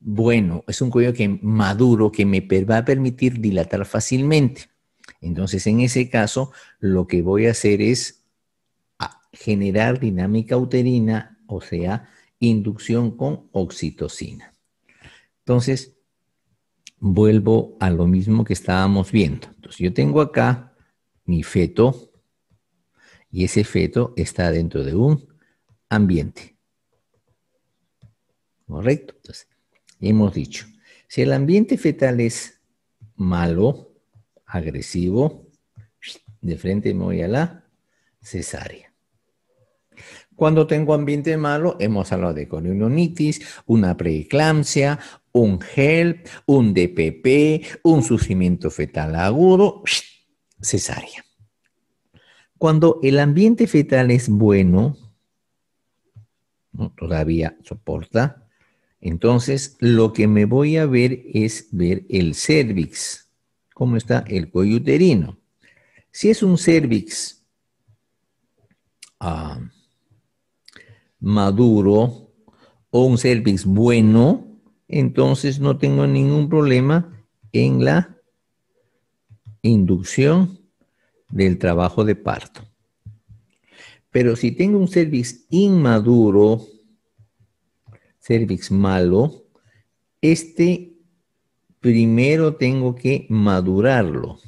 bueno, es un cuello que maduro que me va a permitir dilatar fácilmente. Entonces, en ese caso, lo que voy a hacer es generar dinámica uterina, o sea, inducción con oxitocina. Entonces, vuelvo a lo mismo que estábamos viendo. Entonces, yo tengo acá mi feto y ese feto está dentro de un ambiente. Correcto. Entonces, hemos dicho, si el ambiente fetal es malo, agresivo, de frente me voy a la cesárea. Cuando tengo ambiente malo, hemos hablado de coriononitis, una preeclampsia, un gel, un DPP, un surgimiento fetal agudo, cesárea. Cuando el ambiente fetal es bueno, ¿no? todavía soporta, entonces lo que me voy a ver es ver el cervix cómo está el cuello uterino. Si es un cervix ah, maduro o un cervix bueno, entonces no tengo ningún problema en la inducción del trabajo de parto. Pero si tengo un cervix inmaduro, cervix malo, este primero tengo que madurarlo.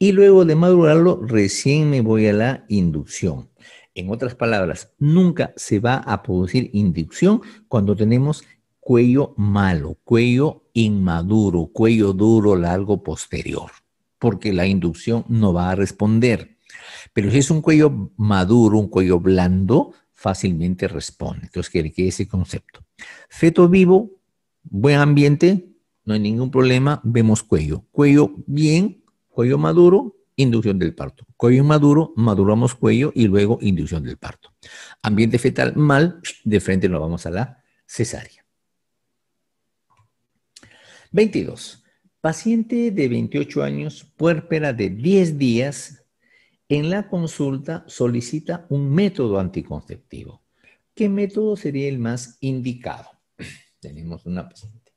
Y luego de madurarlo, recién me voy a la inducción. En otras palabras, nunca se va a producir inducción cuando tenemos cuello malo, cuello inmaduro, cuello duro, largo, posterior, porque la inducción no va a responder. Pero si es un cuello maduro, un cuello blando, fácilmente responde. Entonces, que quede ese concepto. Feto vivo, Buen ambiente, no hay ningún problema, vemos cuello. Cuello bien, cuello maduro, inducción del parto. Cuello maduro, maduramos cuello y luego inducción del parto. Ambiente fetal mal, de frente nos vamos a la cesárea. 22. Paciente de 28 años, puérpera de 10 días, en la consulta solicita un método anticonceptivo. ¿Qué método sería el más indicado? Tenemos una paciente.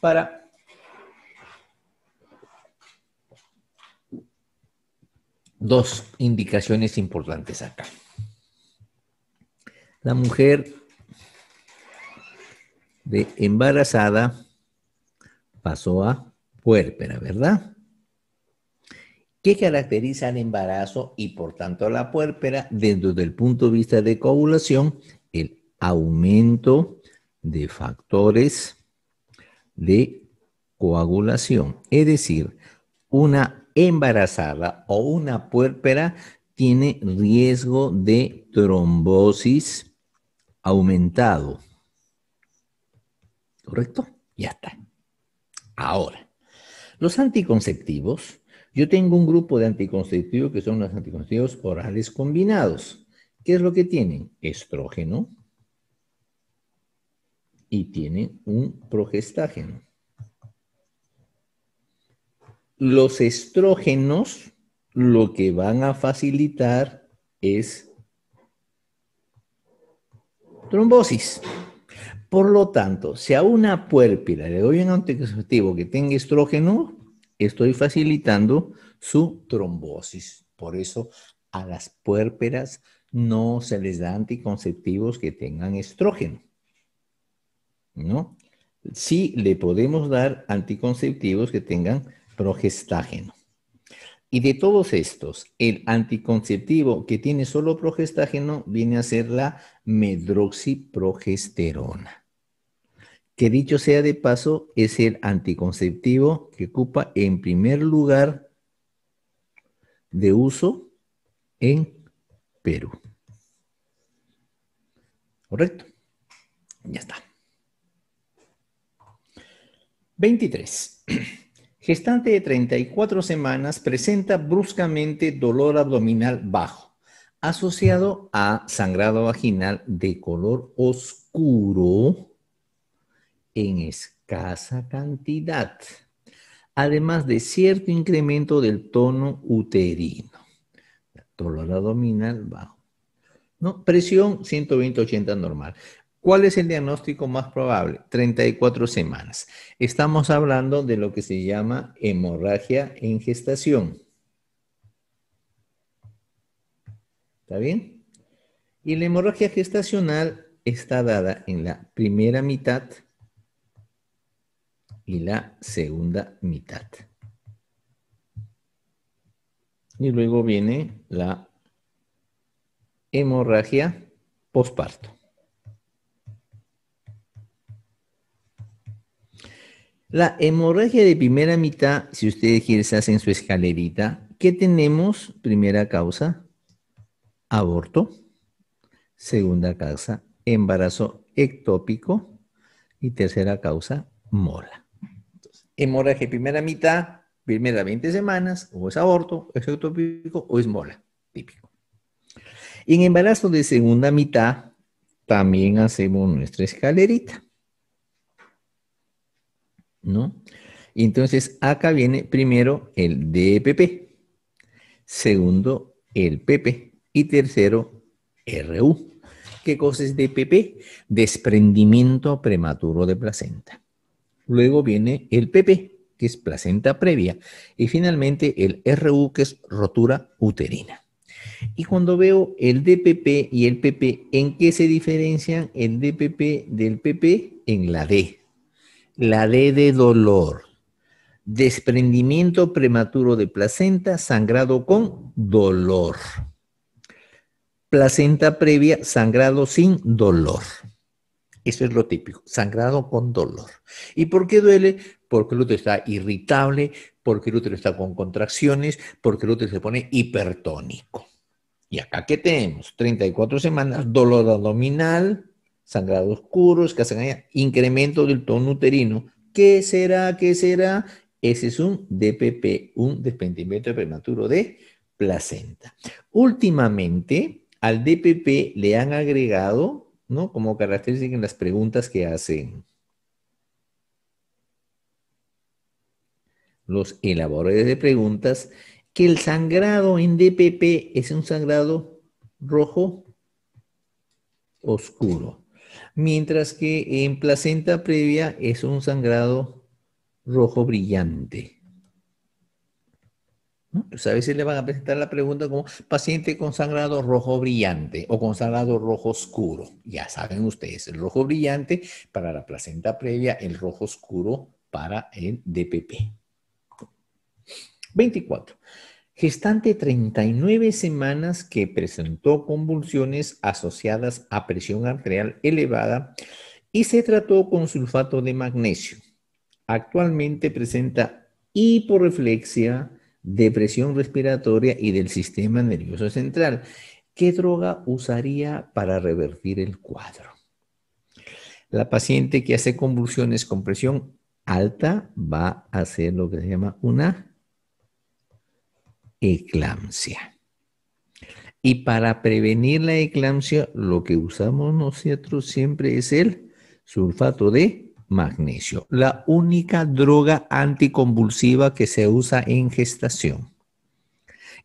Para dos indicaciones importantes acá. La mujer de embarazada pasó a puérpera, ¿verdad? ¿Qué caracteriza el embarazo y por tanto la puérpera desde el punto de vista de coagulación? El aumento de factores de coagulación. Es decir, una embarazada o una puérpera tiene riesgo de trombosis aumentado. ¿Correcto? Ya está. Ahora, los anticonceptivos. Yo tengo un grupo de anticonceptivos que son los anticonceptivos orales combinados. ¿Qué es lo que tienen? Estrógeno, y tiene un progestágeno. Los estrógenos lo que van a facilitar es trombosis. Por lo tanto, si a una puérpira le doy un anticonceptivo que tenga estrógeno, estoy facilitando su trombosis. Por eso a las puérperas no se les da anticonceptivos que tengan estrógeno. ¿no? Sí le podemos dar anticonceptivos que tengan progestágeno. Y de todos estos, el anticonceptivo que tiene solo progestágeno viene a ser la medroxiprogesterona, que dicho sea de paso, es el anticonceptivo que ocupa en primer lugar de uso en Perú. ¿Correcto? Ya está. 23. Gestante de 34 semanas presenta bruscamente dolor abdominal bajo, asociado a sangrado vaginal de color oscuro en escasa cantidad, además de cierto incremento del tono uterino. Dolor abdominal bajo. ¿No? Presión 120-80 normal. ¿Cuál es el diagnóstico más probable? 34 semanas. Estamos hablando de lo que se llama hemorragia en gestación. ¿Está bien? Y la hemorragia gestacional está dada en la primera mitad y la segunda mitad. Y luego viene la hemorragia posparto. La hemorragia de primera mitad, si ustedes quieren, se hacen su escalerita. ¿Qué tenemos? Primera causa, aborto. Segunda causa, embarazo ectópico. Y tercera causa, mola. Entonces, hemorragia de primera mitad, primera 20 semanas, o es aborto, es ectópico o es mola, típico. Y en embarazo de segunda mitad, también hacemos nuestra escalerita. ¿no? entonces acá viene primero el DPP, segundo el PP y tercero RU. ¿Qué cosa es DPP? Desprendimiento prematuro de placenta. Luego viene el PP, que es placenta previa. Y finalmente el RU, que es rotura uterina. Y cuando veo el DPP y el PP, ¿en qué se diferencian el DPP del PP? En la D, la D de dolor, desprendimiento prematuro de placenta, sangrado con dolor. Placenta previa, sangrado sin dolor. Eso es lo típico, sangrado con dolor. ¿Y por qué duele? Porque el útero está irritable, porque el útero está con contracciones, porque el útero se pone hipertónico. Y acá que tenemos 34 semanas, dolor abdominal, Sangrado oscuro, que hacen incremento del tono uterino. ¿Qué será? ¿Qué será? Ese es un DPP, un desprendimiento prematuro de placenta. Últimamente, al DPP le han agregado, ¿no? Como característica en las preguntas que hacen los elaboradores de preguntas, que el sangrado en DPP es un sangrado rojo oscuro mientras que en placenta previa es un sangrado rojo brillante. a veces le van a presentar la pregunta como paciente con sangrado rojo brillante o con sangrado rojo oscuro. Ya saben ustedes, el rojo brillante para la placenta previa, el rojo oscuro para el DPP. 24. Gestante 39 semanas que presentó convulsiones asociadas a presión arterial elevada y se trató con sulfato de magnesio. Actualmente presenta hiporreflexia, depresión respiratoria y del sistema nervioso central. ¿Qué droga usaría para revertir el cuadro? La paciente que hace convulsiones con presión alta va a hacer lo que se llama una eclampsia. Y para prevenir la eclampsia, lo que usamos nosotros siempre es el sulfato de magnesio, la única droga anticonvulsiva que se usa en gestación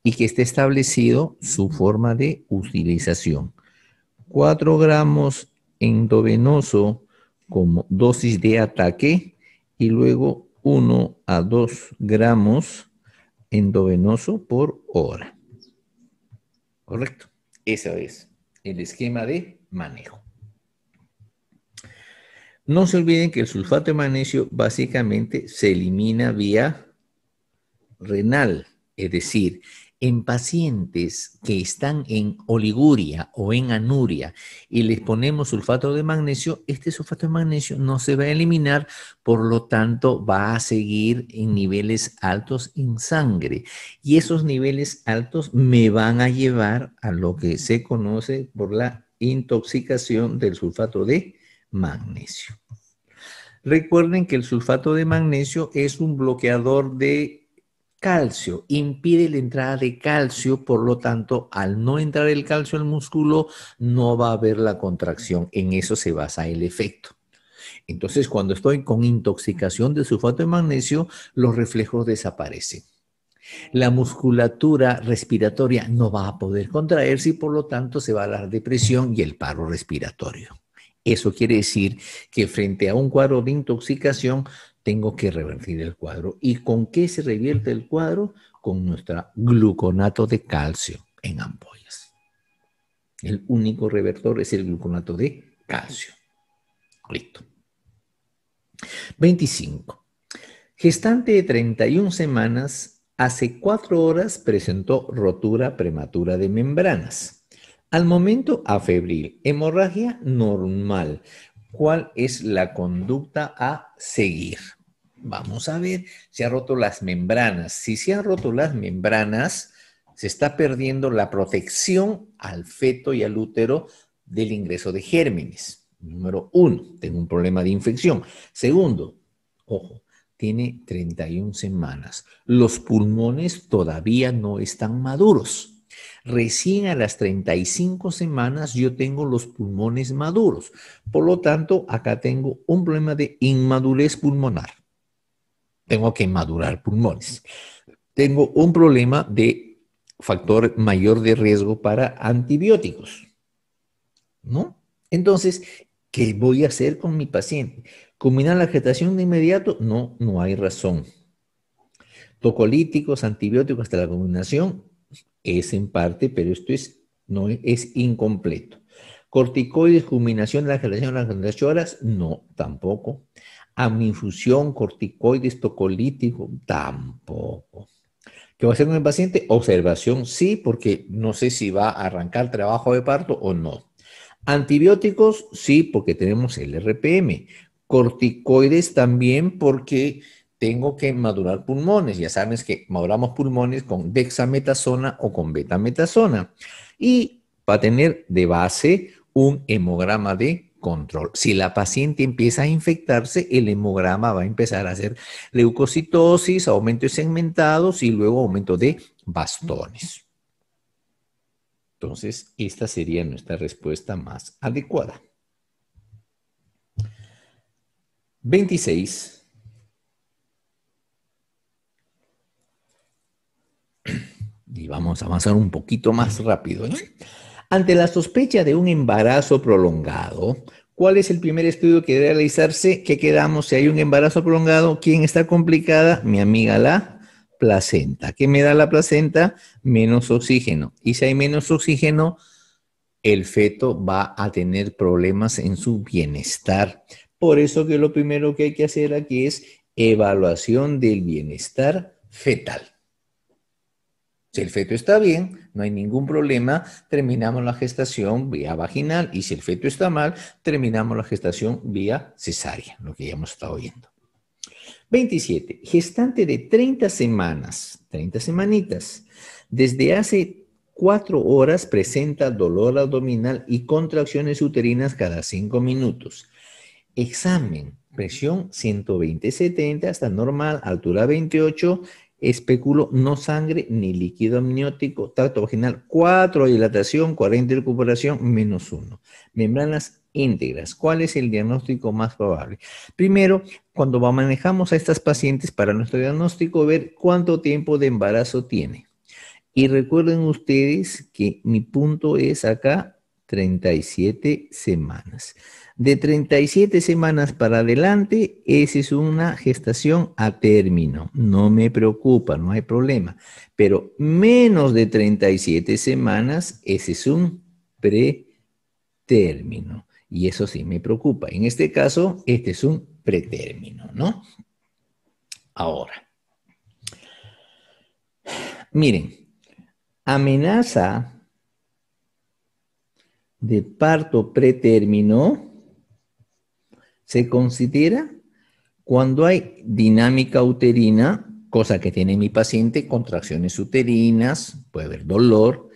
y que está establecido su forma de utilización. 4 gramos endovenoso como dosis de ataque y luego 1 a 2 gramos endovenoso por hora. Correcto. Ese es el esquema de manejo. No se olviden que el sulfato de magnesio básicamente se elimina vía renal, es decir, en pacientes que están en oliguria o en anuria y les ponemos sulfato de magnesio, este sulfato de magnesio no se va a eliminar, por lo tanto va a seguir en niveles altos en sangre. Y esos niveles altos me van a llevar a lo que se conoce por la intoxicación del sulfato de magnesio. Recuerden que el sulfato de magnesio es un bloqueador de calcio, impide la entrada de calcio, por lo tanto, al no entrar el calcio al músculo, no va a haber la contracción, en eso se basa el efecto. Entonces, cuando estoy con intoxicación de sulfato de magnesio, los reflejos desaparecen. La musculatura respiratoria no va a poder contraerse y por lo tanto se va a la depresión y el paro respiratorio. Eso quiere decir que frente a un cuadro de intoxicación tengo que revertir el cuadro. ¿Y con qué se revierte el cuadro? Con nuestro gluconato de calcio en ampollas. El único revertor es el gluconato de calcio. Listo. 25. Gestante de 31 semanas, hace 4 horas presentó rotura prematura de membranas. Al momento, afebril, hemorragia normal, cuál es la conducta a seguir. Vamos a ver si ha roto las membranas. Si se han roto las membranas, se está perdiendo la protección al feto y al útero del ingreso de gérmenes. Número uno, tengo un problema de infección. Segundo, ojo, tiene 31 semanas. Los pulmones todavía no están maduros. Recién a las 35 semanas yo tengo los pulmones maduros. Por lo tanto, acá tengo un problema de inmadurez pulmonar. Tengo que madurar pulmones. Tengo un problema de factor mayor de riesgo para antibióticos. ¿No? Entonces, ¿qué voy a hacer con mi paciente? ¿Combinar la gestación de inmediato? No, no hay razón. Tocolíticos, antibióticos hasta la combinación, es en parte, pero esto es, no, es incompleto. Corticoides, culminación de la generación de las 48 horas, no, tampoco. Aminfusión, corticoides tocolítico, tampoco. ¿Qué va a hacer con el paciente? Observación, sí, porque no sé si va a arrancar trabajo de parto o no. Antibióticos, sí, porque tenemos el RPM. Corticoides también, porque tengo que madurar pulmones. Ya sabes que maduramos pulmones con dexametasona o con betametasona. Y va a tener de base un hemograma de control. Si la paciente empieza a infectarse, el hemograma va a empezar a hacer leucocitosis, aumento de segmentados y luego aumento de bastones. Entonces, esta sería nuestra respuesta más adecuada. 26. y vamos a avanzar un poquito más rápido. ¿eh? Ante la sospecha de un embarazo prolongado, ¿cuál es el primer estudio que debe realizarse? ¿Qué quedamos? Si hay un embarazo prolongado, ¿quién está complicada? Mi amiga la placenta. ¿Qué me da la placenta? Menos oxígeno. Y si hay menos oxígeno, el feto va a tener problemas en su bienestar. Por eso que lo primero que hay que hacer aquí es evaluación del bienestar fetal. Si el feto está bien, no hay ningún problema, terminamos la gestación vía vaginal y si el feto está mal, terminamos la gestación vía cesárea, lo que ya hemos estado viendo. 27. Gestante de 30 semanas, 30 semanitas, desde hace 4 horas presenta dolor abdominal y contracciones uterinas cada 5 minutos. Examen, presión 120-70 hasta normal, altura 28 especulo no sangre ni líquido amniótico, tracto vaginal 4, dilatación, 40 recuperación, menos 1. Membranas íntegras. ¿Cuál es el diagnóstico más probable? Primero, cuando manejamos a estas pacientes para nuestro diagnóstico, ver cuánto tiempo de embarazo tiene. Y recuerden ustedes que mi punto es acá 37 semanas. De 37 semanas para adelante, esa es una gestación a término. No me preocupa, no hay problema. Pero menos de 37 semanas, ese es un pretérmino. Y eso sí me preocupa. En este caso, este es un pretérmino, ¿no? Ahora, miren, amenaza de parto pretérmino se considera cuando hay dinámica uterina, cosa que tiene mi paciente, contracciones uterinas, puede haber dolor,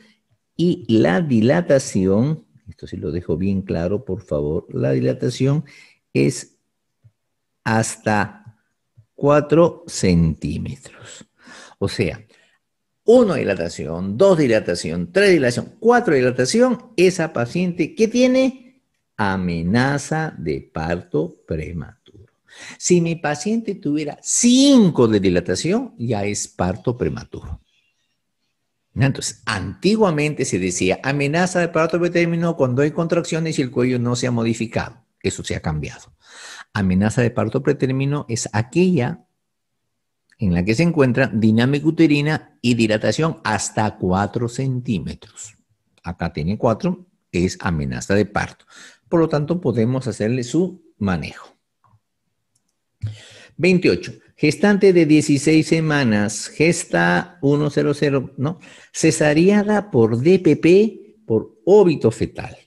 y la dilatación, esto sí lo dejo bien claro, por favor, la dilatación es hasta 4 centímetros. O sea, una dilatación, dos dilatación, tres dilatación, cuatro dilatación, esa paciente que tiene amenaza de parto prematuro. Si mi paciente tuviera 5 de dilatación, ya es parto prematuro. Entonces, antiguamente se decía amenaza de parto prematuro cuando hay contracciones y el cuello no se ha modificado. Eso se ha cambiado. Amenaza de parto pretérmino es aquella en la que se encuentra dinámica uterina y dilatación hasta 4 centímetros. Acá tiene 4, es amenaza de parto. Por lo tanto, podemos hacerle su manejo. 28. Gestante de 16 semanas, gesta 100, ¿no? Cesariada por DPP por óbito fetal.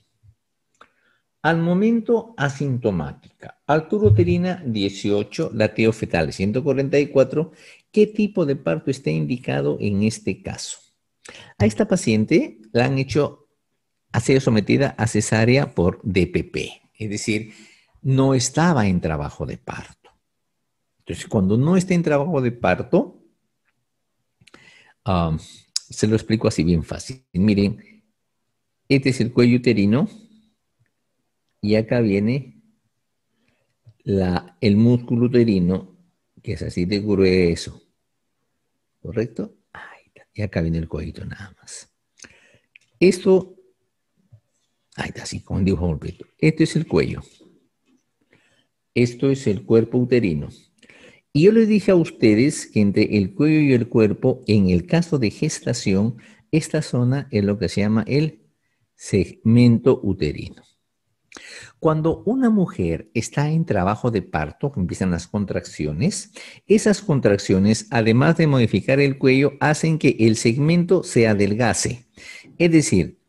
Al momento asintomática. Altura uterina 18, lateo fetal 144. ¿Qué tipo de parto está indicado en este caso? A esta paciente la han hecho ha sido sometida a cesárea por DPP, es decir, no estaba en trabajo de parto. Entonces, cuando no está en trabajo de parto, um, se lo explico así bien fácil. Miren, este es el cuello uterino y acá viene el músculo uterino, que es así de grueso. ¿Correcto? Y acá viene el cuellito nada más. Esto Ahí está, así como el dibujo Este es el cuello. Esto es el cuerpo uterino. Y yo les dije a ustedes que entre el cuello y el cuerpo, en el caso de gestación, esta zona es lo que se llama el segmento uterino. Cuando una mujer está en trabajo de parto, empiezan las contracciones, esas contracciones, además de modificar el cuello, hacen que el segmento se adelgace. Es decir,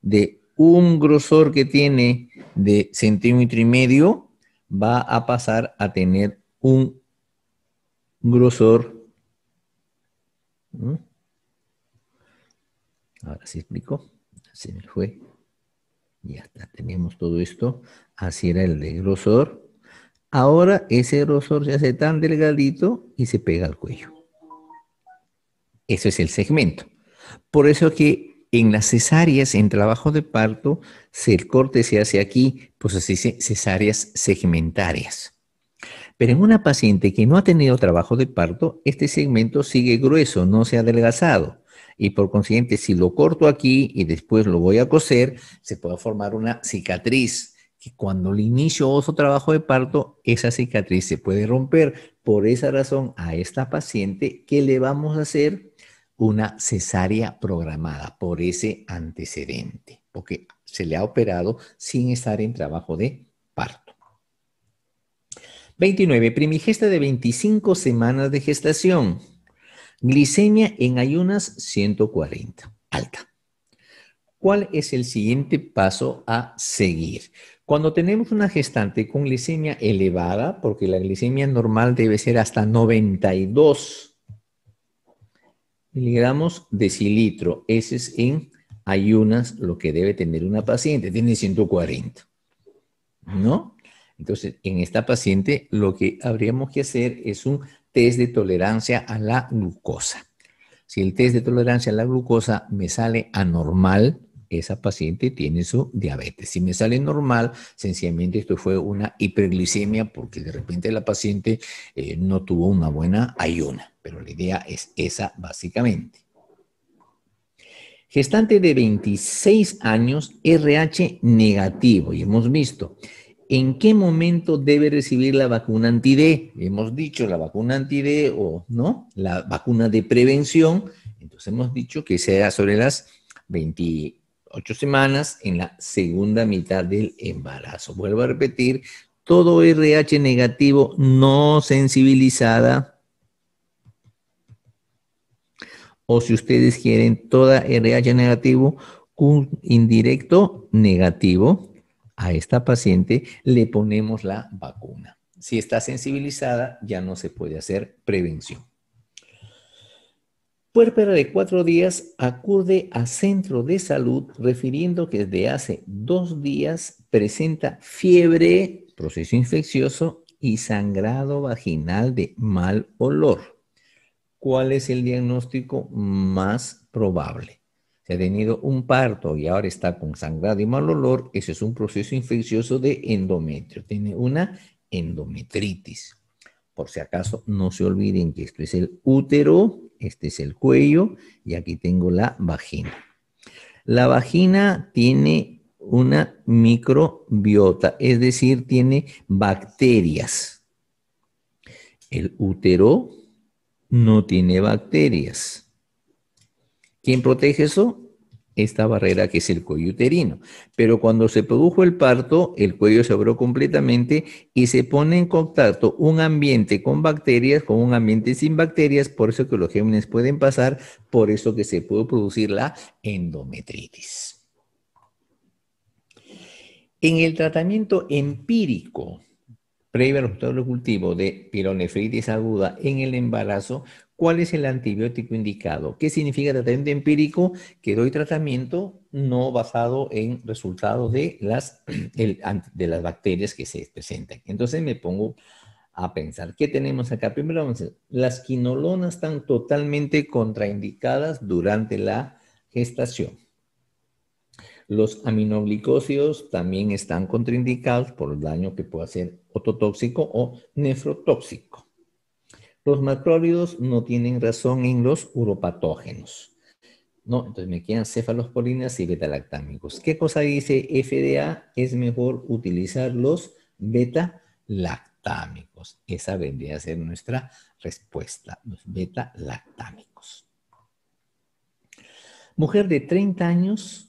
de un grosor que tiene de centímetro y medio va a pasar a tener un grosor. Ahora se explico. Se me fue. Ya está, teníamos todo esto. Así era el de grosor. Ahora ese grosor se hace tan delgadito y se pega al cuello. Eso es el segmento. Por eso que en las cesáreas, en trabajo de parto, si el corte se hace aquí, pues se dice cesáreas segmentarias. Pero en una paciente que no ha tenido trabajo de parto, este segmento sigue grueso, no se ha adelgazado. Y por consiguiente, si lo corto aquí y después lo voy a coser, se puede formar una cicatriz que cuando le inicio otro trabajo de parto, esa cicatriz se puede romper. Por esa razón, a esta paciente, ¿qué le vamos a hacer? una cesárea programada por ese antecedente, porque se le ha operado sin estar en trabajo de parto. 29. Primigesta de 25 semanas de gestación. Glicemia en ayunas 140, alta. ¿Cuál es el siguiente paso a seguir? Cuando tenemos una gestante con glicemia elevada, porque la glicemia normal debe ser hasta 92, miligramos decilitro. Ese es en ayunas lo que debe tener una paciente. Tiene 140, ¿no? Entonces, en esta paciente lo que habríamos que hacer es un test de tolerancia a la glucosa. Si el test de tolerancia a la glucosa me sale anormal, esa paciente tiene su diabetes. Si me sale normal, sencillamente esto fue una hiperglicemia porque de repente la paciente eh, no tuvo una buena ayuna, pero la idea es esa básicamente. Gestante de 26 años, RH negativo, y hemos visto ¿En qué momento debe recibir la vacuna anti-D? Hemos dicho la vacuna anti-D o no, la vacuna de prevención. Entonces hemos dicho que sea sobre las 20, ocho semanas en la segunda mitad del embarazo. Vuelvo a repetir, todo RH negativo no sensibilizada o si ustedes quieren toda RH negativo, un indirecto negativo, a esta paciente le ponemos la vacuna. Si está sensibilizada, ya no se puede hacer prevención. Puerpera de cuatro días acude a centro de salud refiriendo que desde hace dos días presenta fiebre, proceso infeccioso y sangrado vaginal de mal olor. ¿Cuál es el diagnóstico más probable? Se ha tenido un parto y ahora está con sangrado y mal olor, ese es un proceso infeccioso de endometrio. Tiene una endometritis. Por si acaso, no se olviden que esto es el útero este es el cuello y aquí tengo la vagina. La vagina tiene una microbiota, es decir, tiene bacterias. El útero no tiene bacterias. ¿Quién protege eso? esta barrera que es el cuello uterino. Pero cuando se produjo el parto, el cuello se abrió completamente y se pone en contacto un ambiente con bacterias con un ambiente sin bacterias, por eso que los gérmenes pueden pasar, por eso que se puede producir la endometritis. En el tratamiento empírico previo al resultado cultivo de pironefritis aguda en el embarazo, cuál es el antibiótico indicado. ¿Qué significa tratamiento empírico? Que doy tratamiento no basado en resultados de las, bacterias que se presentan. Entonces me pongo a pensar, ¿qué tenemos acá? Primero las quinolonas están totalmente contraindicadas durante la gestación. Los aminoglicósidos también están contraindicados por el daño que puede ser ototóxico o nefrotóxico. Los macrólidos no tienen razón en los uropatógenos. ¿no? Entonces me quedan cefalosporinas y betalactámicos. ¿Qué cosa dice FDA? Es mejor utilizar los beta-lactámicos. Esa vendría a ser nuestra respuesta, los beta-lactámicos. Mujer de 30 años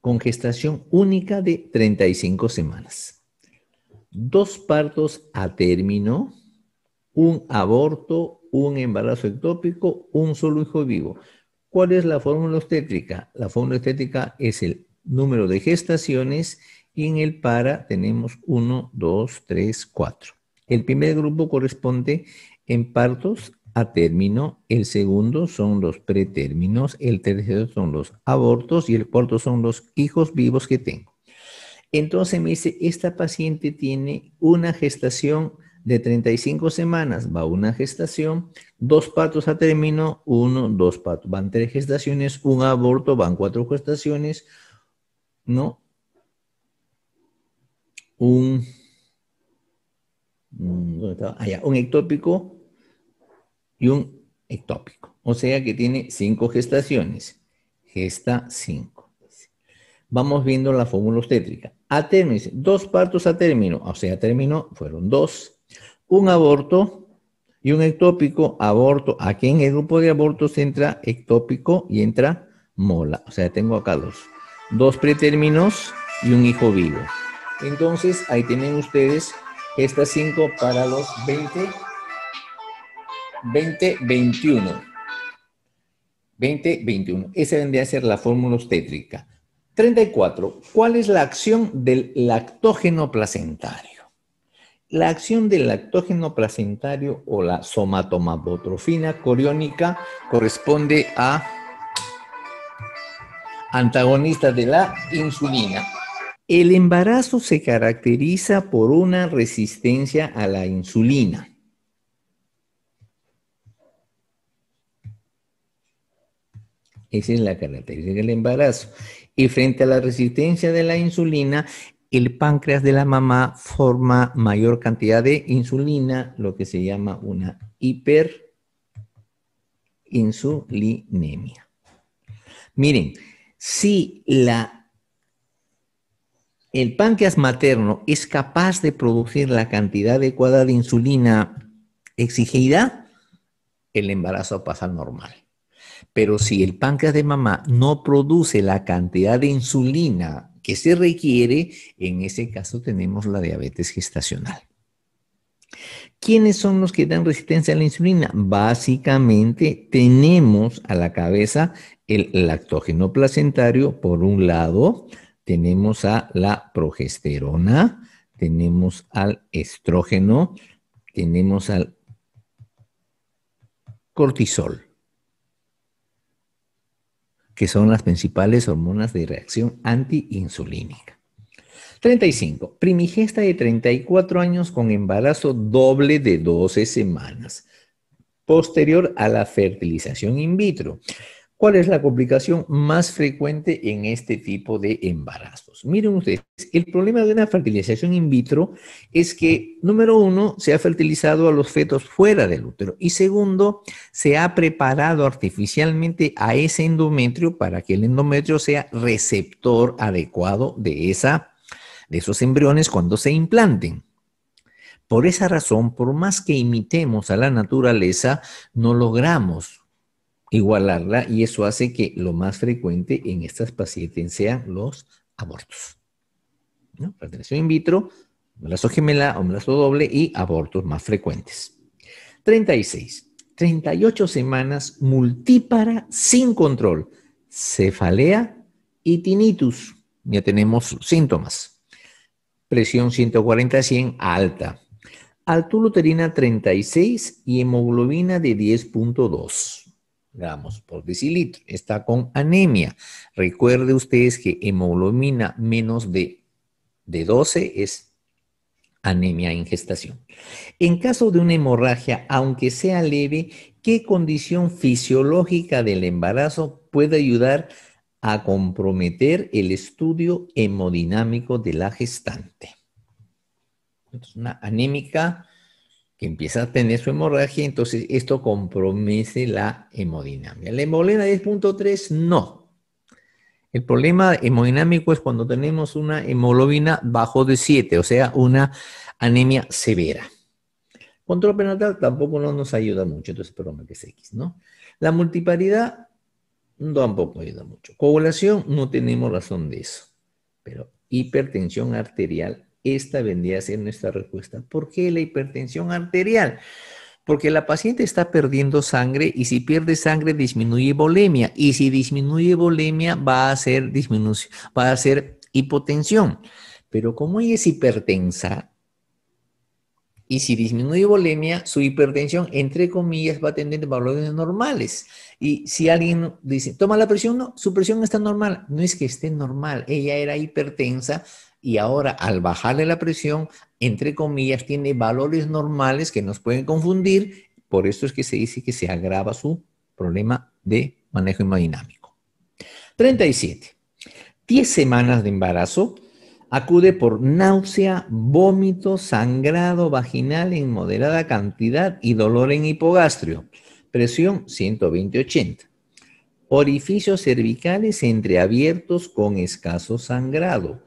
con gestación única de 35 semanas. Dos partos a término un aborto, un embarazo ectópico, un solo hijo vivo. ¿Cuál es la fórmula obstétrica? La fórmula obstétrica es el número de gestaciones y en el para tenemos 1, 2, 3, 4. El primer grupo corresponde en partos a término, el segundo son los pretérminos, el tercero son los abortos y el cuarto son los hijos vivos que tengo. Entonces me dice, esta paciente tiene una gestación de 35 semanas va una gestación, dos partos a término, uno, dos partos. Van tres gestaciones, un aborto, van cuatro gestaciones, ¿no? Un, ¿dónde ah, un ectópico y un ectópico. O sea que tiene cinco gestaciones. Gesta cinco. Vamos viendo la fórmula obstétrica. A término, dos partos a término, o sea, a término fueron dos un aborto y un ectópico, aborto. Aquí en el grupo de abortos entra ectópico y entra mola. O sea, tengo acá dos. Dos pretérminos y un hijo vivo. Entonces, ahí tienen ustedes estas cinco para los 20, 20, 21. 20, 21. Esa vendría a ser la fórmula obstétrica. 34. ¿Cuál es la acción del lactógeno placentario? La acción del lactógeno placentario o la somatomabotrofina coriónica corresponde a antagonista de la insulina. El embarazo se caracteriza por una resistencia a la insulina. Esa es la característica del embarazo. Y frente a la resistencia de la insulina, el páncreas de la mamá forma mayor cantidad de insulina, lo que se llama una hiperinsulinemia. Miren, si la, el páncreas materno es capaz de producir la cantidad adecuada de insulina exigida, el embarazo pasa normal. Pero si el páncreas de mamá no produce la cantidad de insulina que se requiere, en ese caso tenemos la diabetes gestacional. ¿Quiénes son los que dan resistencia a la insulina? Básicamente tenemos a la cabeza el lactógeno placentario, por un lado, tenemos a la progesterona, tenemos al estrógeno, tenemos al cortisol que son las principales hormonas de reacción antiinsulínica. 35. Primigesta de 34 años con embarazo doble de 12 semanas, posterior a la fertilización in vitro. ¿Cuál es la complicación más frecuente en este tipo de embarazos? Miren ustedes, el problema de una fertilización in vitro es que, número uno, se ha fertilizado a los fetos fuera del útero y segundo, se ha preparado artificialmente a ese endometrio para que el endometrio sea receptor adecuado de, esa, de esos embriones cuando se implanten. Por esa razón, por más que imitemos a la naturaleza, no logramos igualarla y eso hace que lo más frecuente en estas pacientes sean los abortos. ¿no? in vitro, lazo gemela o doble y abortos más frecuentes. 36. 38 semanas multípara sin control, cefalea y tinnitus. Ya tenemos síntomas. Presión 140-100 alta. Altuluterina 36 y hemoglobina de 10.2 gramos por decilitro. Está con anemia. Recuerde ustedes que hemoglobina menos de, de 12 es anemia en gestación. En caso de una hemorragia, aunque sea leve, ¿qué condición fisiológica del embarazo puede ayudar a comprometer el estudio hemodinámico de la gestante? una anémica empieza a tener su hemorragia, entonces esto compromete la hemodinamia. La hemoglobina 10.3 no. El problema hemodinámico es cuando tenemos una hemoglobina bajo de 7, o sea, una anemia severa. Control prenatal tampoco nos ayuda mucho, entonces problema que es X, ¿no? La multiparidad tampoco ayuda mucho. Coagulación no tenemos razón de eso, pero hipertensión arterial esta vendría a ser nuestra respuesta. ¿Por qué la hipertensión arterial? Porque la paciente está perdiendo sangre y si pierde sangre disminuye volemia y si disminuye volemia va a ser disminución, va a ser hipotensión. Pero como ella es hipertensa y si disminuye volemia, su hipertensión entre comillas va a tener valores normales. Y si alguien dice, toma la presión, no, su presión está normal. No es que esté normal, ella era hipertensa, y ahora al bajarle la presión, entre comillas, tiene valores normales que nos pueden confundir. Por esto es que se dice que se agrava su problema de manejo hemodinámico. 37. 10 semanas de embarazo acude por náusea, vómito, sangrado vaginal en moderada cantidad y dolor en hipogastrio. Presión 120-80. Orificios cervicales entreabiertos con escaso sangrado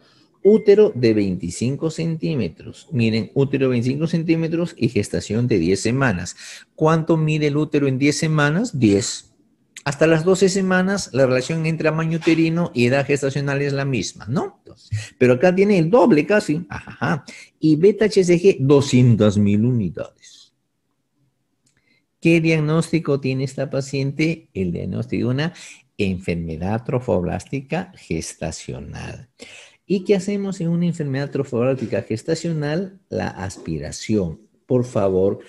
útero de 25 centímetros. Miren, útero de 25 centímetros y gestación de 10 semanas. ¿Cuánto mide el útero en 10 semanas? 10. Hasta las 12 semanas, la relación entre tamaño uterino y edad gestacional es la misma, ¿no? Pero acá tiene el doble casi. Ajá. Y beta HCG, 200.000 unidades. ¿Qué diagnóstico tiene esta paciente? El diagnóstico de una enfermedad trofoblástica gestacional. ¿Y qué hacemos en una enfermedad troforótica gestacional? La aspiración. Por favor,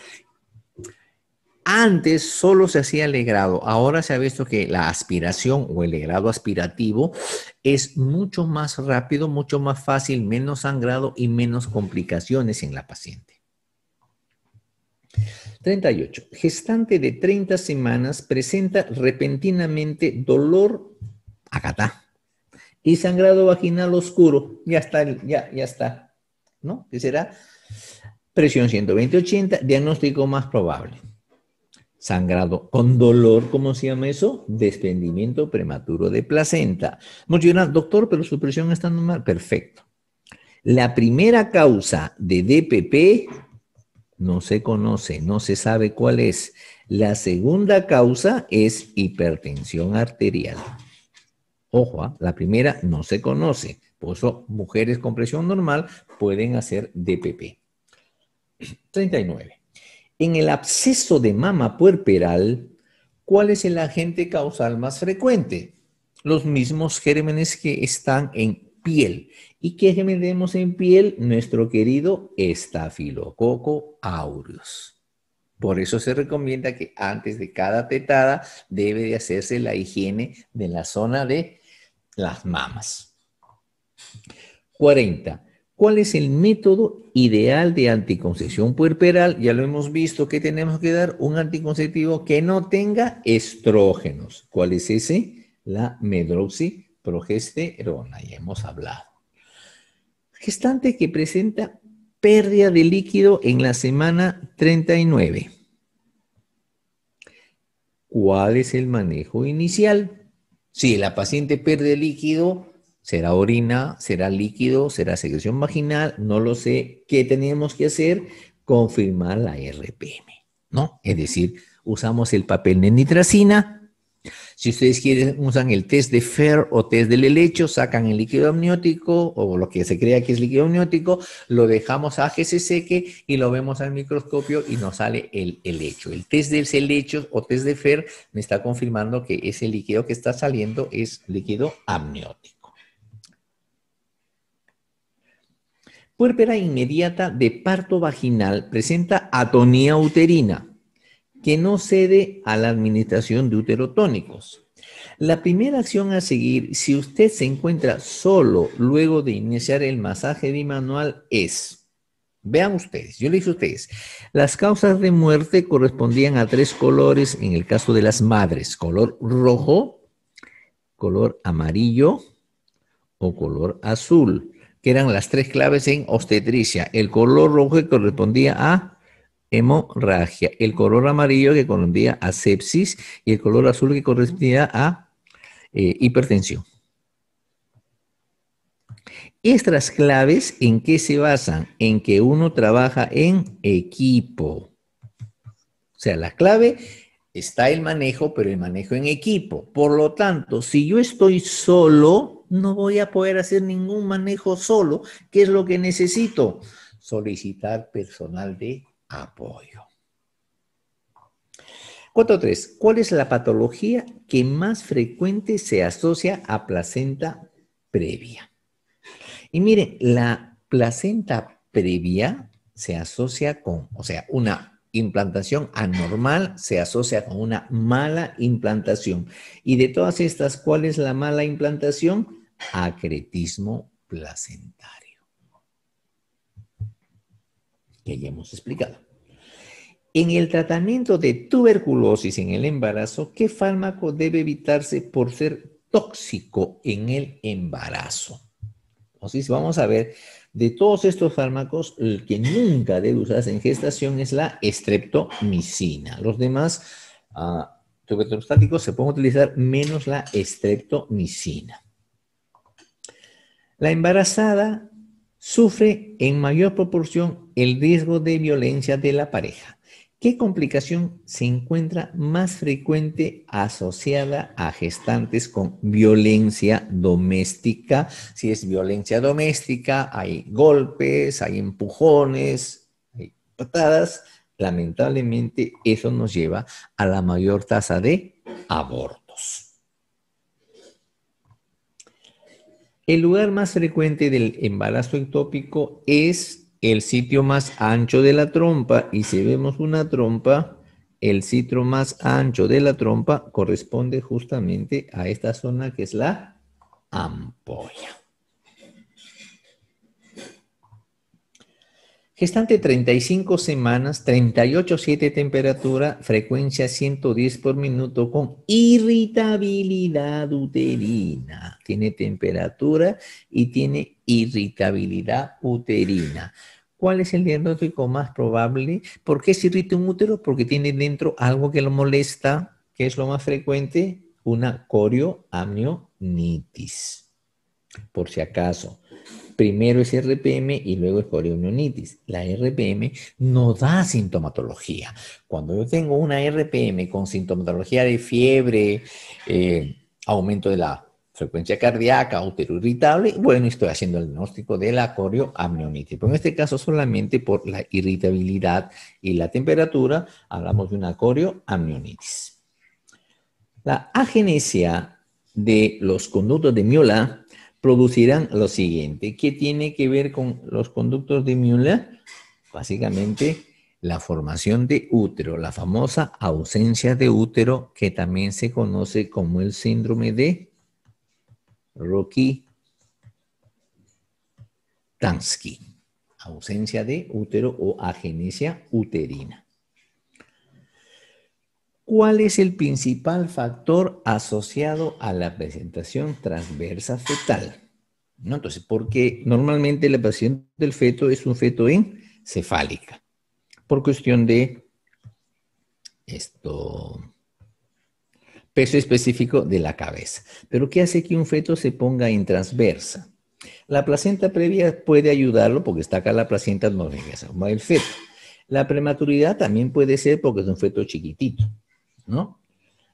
antes solo se hacía el grado ahora se ha visto que la aspiración o el grado aspirativo es mucho más rápido, mucho más fácil, menos sangrado y menos complicaciones en la paciente. 38. Gestante de 30 semanas presenta repentinamente dolor, a y sangrado vaginal oscuro. Ya está, ya, ya está. ¿No? ¿Qué será presión 120-80, diagnóstico más probable. Sangrado con dolor, ¿cómo se llama eso? Desprendimiento prematuro de placenta. Mucho doctor, pero su presión está normal. Perfecto. La primera causa de DPP no se conoce, no se sabe cuál es. La segunda causa es hipertensión arterial. Ojo, ¿ah? la primera no se conoce. Por eso mujeres con presión normal pueden hacer DPP. 39. En el absceso de mama puerperal, ¿cuál es el agente causal más frecuente? Los mismos gérmenes que están en piel. ¿Y qué gérmenes tenemos en piel? Nuestro querido estafilococo aureus. Por eso se recomienda que antes de cada tetada debe de hacerse la higiene de la zona de las mamas. 40. ¿Cuál es el método ideal de anticoncepción puerperal? Ya lo hemos visto que tenemos que dar un anticonceptivo que no tenga estrógenos. ¿Cuál es ese? La medroxiprogesterona, ya hemos hablado. Gestante que presenta pérdida de líquido en la semana 39. ¿Cuál es el manejo inicial? Si la paciente pierde líquido, será orina, será líquido, será secreción vaginal, no lo sé. ¿Qué tenemos que hacer? Confirmar la RPM, ¿no? Es decir, usamos el papel de nitracina si ustedes quieren, usan el test de Fer o test del helecho, sacan el líquido amniótico o lo que se crea que es líquido amniótico, lo dejamos a que se seque y lo vemos al microscopio y nos sale el helecho. El test del helecho o test de Fer me está confirmando que ese líquido que está saliendo es líquido amniótico. Puérpera inmediata de parto vaginal presenta atonía uterina que no cede a la administración de uterotónicos. La primera acción a seguir si usted se encuentra solo luego de iniciar el masaje bimanual es, vean ustedes, yo le hice a ustedes, las causas de muerte correspondían a tres colores en el caso de las madres, color rojo, color amarillo o color azul, que eran las tres claves en obstetricia. El color rojo correspondía a hemorragia, el color amarillo que correspondía a sepsis y el color azul que correspondía a eh, hipertensión. Estas claves en qué se basan? En que uno trabaja en equipo. O sea, la clave está el manejo, pero el manejo en equipo. Por lo tanto, si yo estoy solo, no voy a poder hacer ningún manejo solo. ¿Qué es lo que necesito? Solicitar personal de apoyo. Cuatro, tres. ¿Cuál es la patología que más frecuente se asocia a placenta previa? Y miren, la placenta previa se asocia con, o sea, una implantación anormal se asocia con una mala implantación. Y de todas estas, ¿cuál es la mala implantación? Acretismo placenta. que ya hemos explicado. En el tratamiento de tuberculosis en el embarazo, ¿qué fármaco debe evitarse por ser tóxico en el embarazo? Entonces, vamos a ver, de todos estos fármacos, el que nunca debe usarse en gestación es la estreptomicina. Los demás uh, se pueden utilizar menos la estreptomicina. La embarazada sufre en mayor proporción el riesgo de violencia de la pareja. ¿Qué complicación se encuentra más frecuente asociada a gestantes con violencia doméstica? Si es violencia doméstica, hay golpes, hay empujones, hay patadas. Lamentablemente, eso nos lleva a la mayor tasa de aborto. El lugar más frecuente del embarazo ectópico es el sitio más ancho de la trompa y si vemos una trompa, el sitio más ancho de la trompa corresponde justamente a esta zona que es la ampolla. Gestante 35 semanas, 38.7 temperatura, frecuencia 110 por minuto con irritabilidad uterina. Tiene temperatura y tiene irritabilidad uterina. ¿Cuál es el diagnóstico más probable? ¿Por qué se irrita un útero? Porque tiene dentro algo que lo molesta, que es lo más frecuente, una corioamnionitis. Por si acaso primero es RPM y luego es coreoamnionitis. La RPM no da sintomatología. Cuando yo tengo una RPM con sintomatología de fiebre, eh, aumento de la frecuencia cardíaca útero irritable, bueno, estoy haciendo el diagnóstico de la corioamnionitis. Pero en este caso solamente por la irritabilidad y la temperatura hablamos de una corioamnionitis. La agenesia de los conductos de Miola producirán lo siguiente. ¿Qué tiene que ver con los conductos de Müller? Básicamente la formación de útero, la famosa ausencia de útero que también se conoce como el síndrome de Rocky Tansky, ausencia de útero o agenesia uterina. ¿Cuál es el principal factor asociado a la presentación transversa fetal? ¿No? Entonces, porque normalmente la presentación del feto es un feto en cefálica, por cuestión de esto, peso específico de la cabeza. Pero ¿qué hace que un feto se ponga en transversa? La placenta previa puede ayudarlo porque está acá la placenta no ahuma el feto. La prematuridad también puede ser porque es un feto chiquitito. ¿no?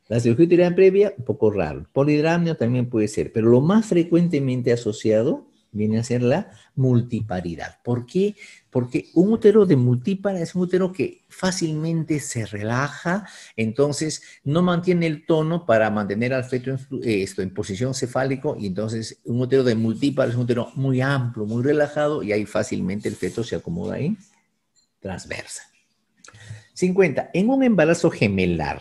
la cirugía previa, un poco raro. Polidramnio también puede ser, pero lo más frecuentemente asociado viene a ser la multiparidad. ¿Por qué? Porque un útero de multípara es un útero que fácilmente se relaja, entonces no mantiene el tono para mantener al feto en, eh, esto, en posición cefálico, y entonces un útero de multípara es un útero muy amplio, muy relajado, y ahí fácilmente el feto se acomoda ahí, transversa. 50. En un embarazo gemelar,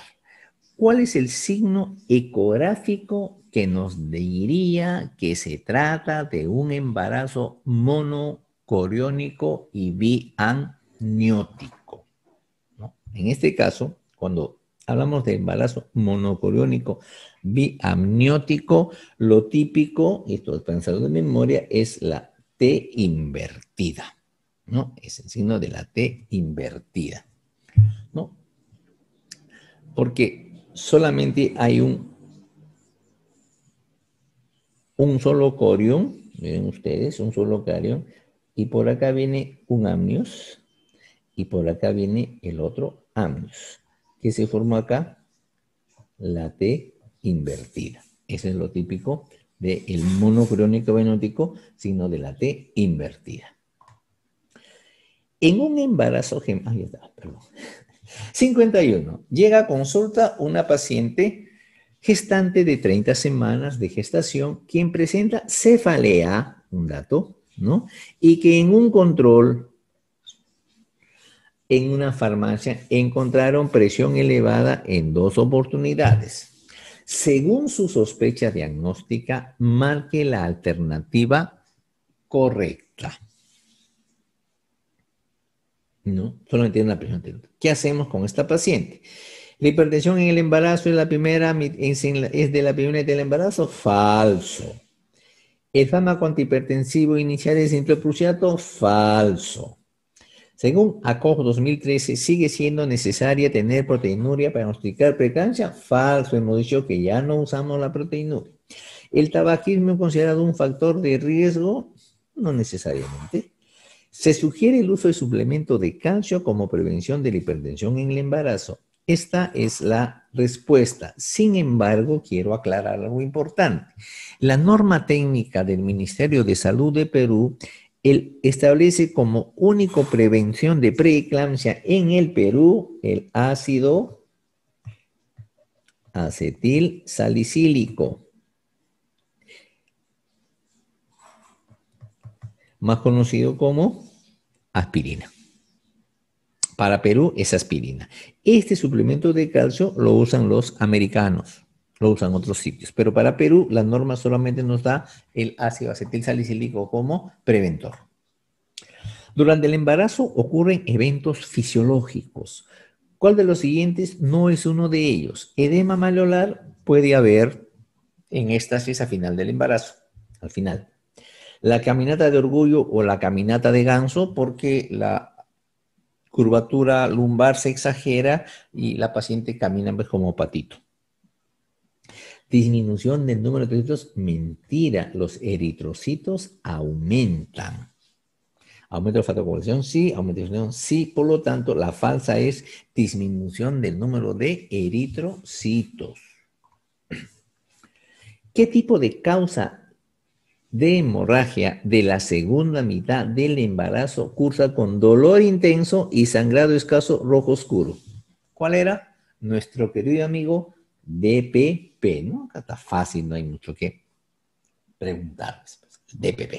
¿Cuál es el signo ecográfico que nos diría que se trata de un embarazo monocoriónico y biamniótico? En este caso, cuando hablamos de embarazo monocoriónico biamniótico, lo típico, y esto es pensado de memoria, es la T invertida, ¿no? Es el signo de la T invertida, ¿no? Porque solamente hay un, un solo corión, miren ustedes, un solo carión, y por acá viene un amnios, y por acá viene el otro amnios. que se forma acá? La T invertida. Ese es lo típico del monocrónico venótico, sino de la T invertida. En un embarazo gemelar, está, perdón. 51. Llega a consulta una paciente gestante de 30 semanas de gestación quien presenta cefalea, un dato, ¿no? Y que en un control en una farmacia encontraron presión elevada en dos oportunidades. Según su sospecha diagnóstica, marque la alternativa correcta. ¿no? Solamente tiene la presión ¿Qué hacemos con esta paciente? ¿La hipertensión en el embarazo es, la primera, es de la primera etapa del embarazo? Falso. ¿El fármaco antihipertensivo inicial es introprusiato? Falso. Según ACOG 2013, ¿sigue siendo necesaria tener proteinuria para diagnosticar precancia? Falso, hemos dicho que ya no usamos la proteinuria. ¿El tabaquismo considerado un factor de riesgo? No necesariamente. Se sugiere el uso de suplemento de calcio como prevención de la hipertensión en el embarazo. Esta es la respuesta. Sin embargo, quiero aclarar algo importante. La norma técnica del Ministerio de Salud de Perú establece como único prevención de preeclampsia en el Perú el ácido acetil salicílico, más conocido como aspirina. Para Perú es aspirina. Este suplemento de calcio lo usan los americanos, lo usan otros sitios, pero para Perú la norma solamente nos da el ácido acetil salicílico como preventor. Durante el embarazo ocurren eventos fisiológicos. ¿Cuál de los siguientes no es uno de ellos? Edema malolar puede haber en esta a final del embarazo, al final la caminata de orgullo o la caminata de ganso porque la curvatura lumbar se exagera y la paciente camina pues, como patito. Disminución del número de eritrocitos, mentira, los eritrocitos aumentan. Aumento de la ¿Aumenta sí, aumento de la sí, por lo tanto, la falsa es disminución del número de eritrocitos. ¿Qué tipo de causa de hemorragia de la segunda mitad del embarazo cursa con dolor intenso y sangrado escaso rojo oscuro. ¿Cuál era? Nuestro querido amigo DPP, ¿no? Acá está fácil, no hay mucho que preguntarles. Pues, DPP.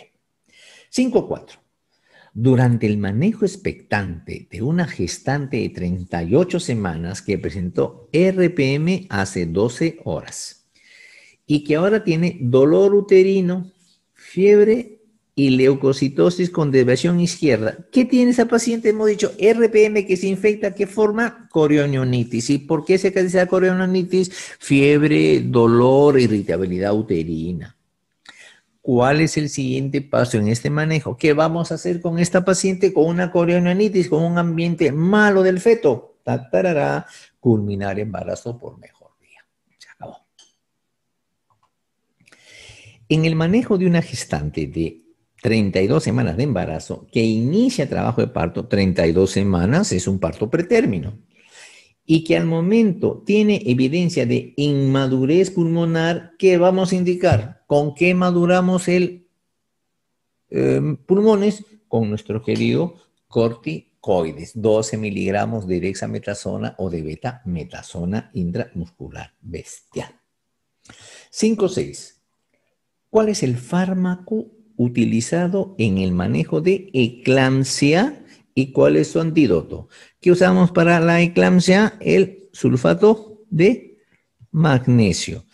5.4. Durante el manejo expectante de una gestante de 38 semanas que presentó RPM hace 12 horas y que ahora tiene dolor uterino, fiebre y leucocitosis con desviación izquierda. ¿Qué tiene esa paciente? Hemos dicho RPM que se infecta, ¿qué forma? Corionionitis. ¿Y por qué se caracteriza corionionitis? Fiebre, dolor, irritabilidad uterina. ¿Cuál es el siguiente paso en este manejo? ¿Qué vamos a hacer con esta paciente con una corionionitis, con un ambiente malo del feto? Tatarará, culminar embarazo por medio. En el manejo de una gestante de 32 semanas de embarazo que inicia trabajo de parto, 32 semanas es un parto pretérmino y que al momento tiene evidencia de inmadurez pulmonar, ¿qué vamos a indicar? ¿Con qué maduramos el em, pulmones? Con nuestro querido corticoides, 12 miligramos de dexametasona o de beta-metasona intramuscular bestial. 5-6. ¿Cuál es el fármaco utilizado en el manejo de eclampsia y cuál es su antídoto? ¿Qué usamos para la eclampsia? El sulfato de magnesio.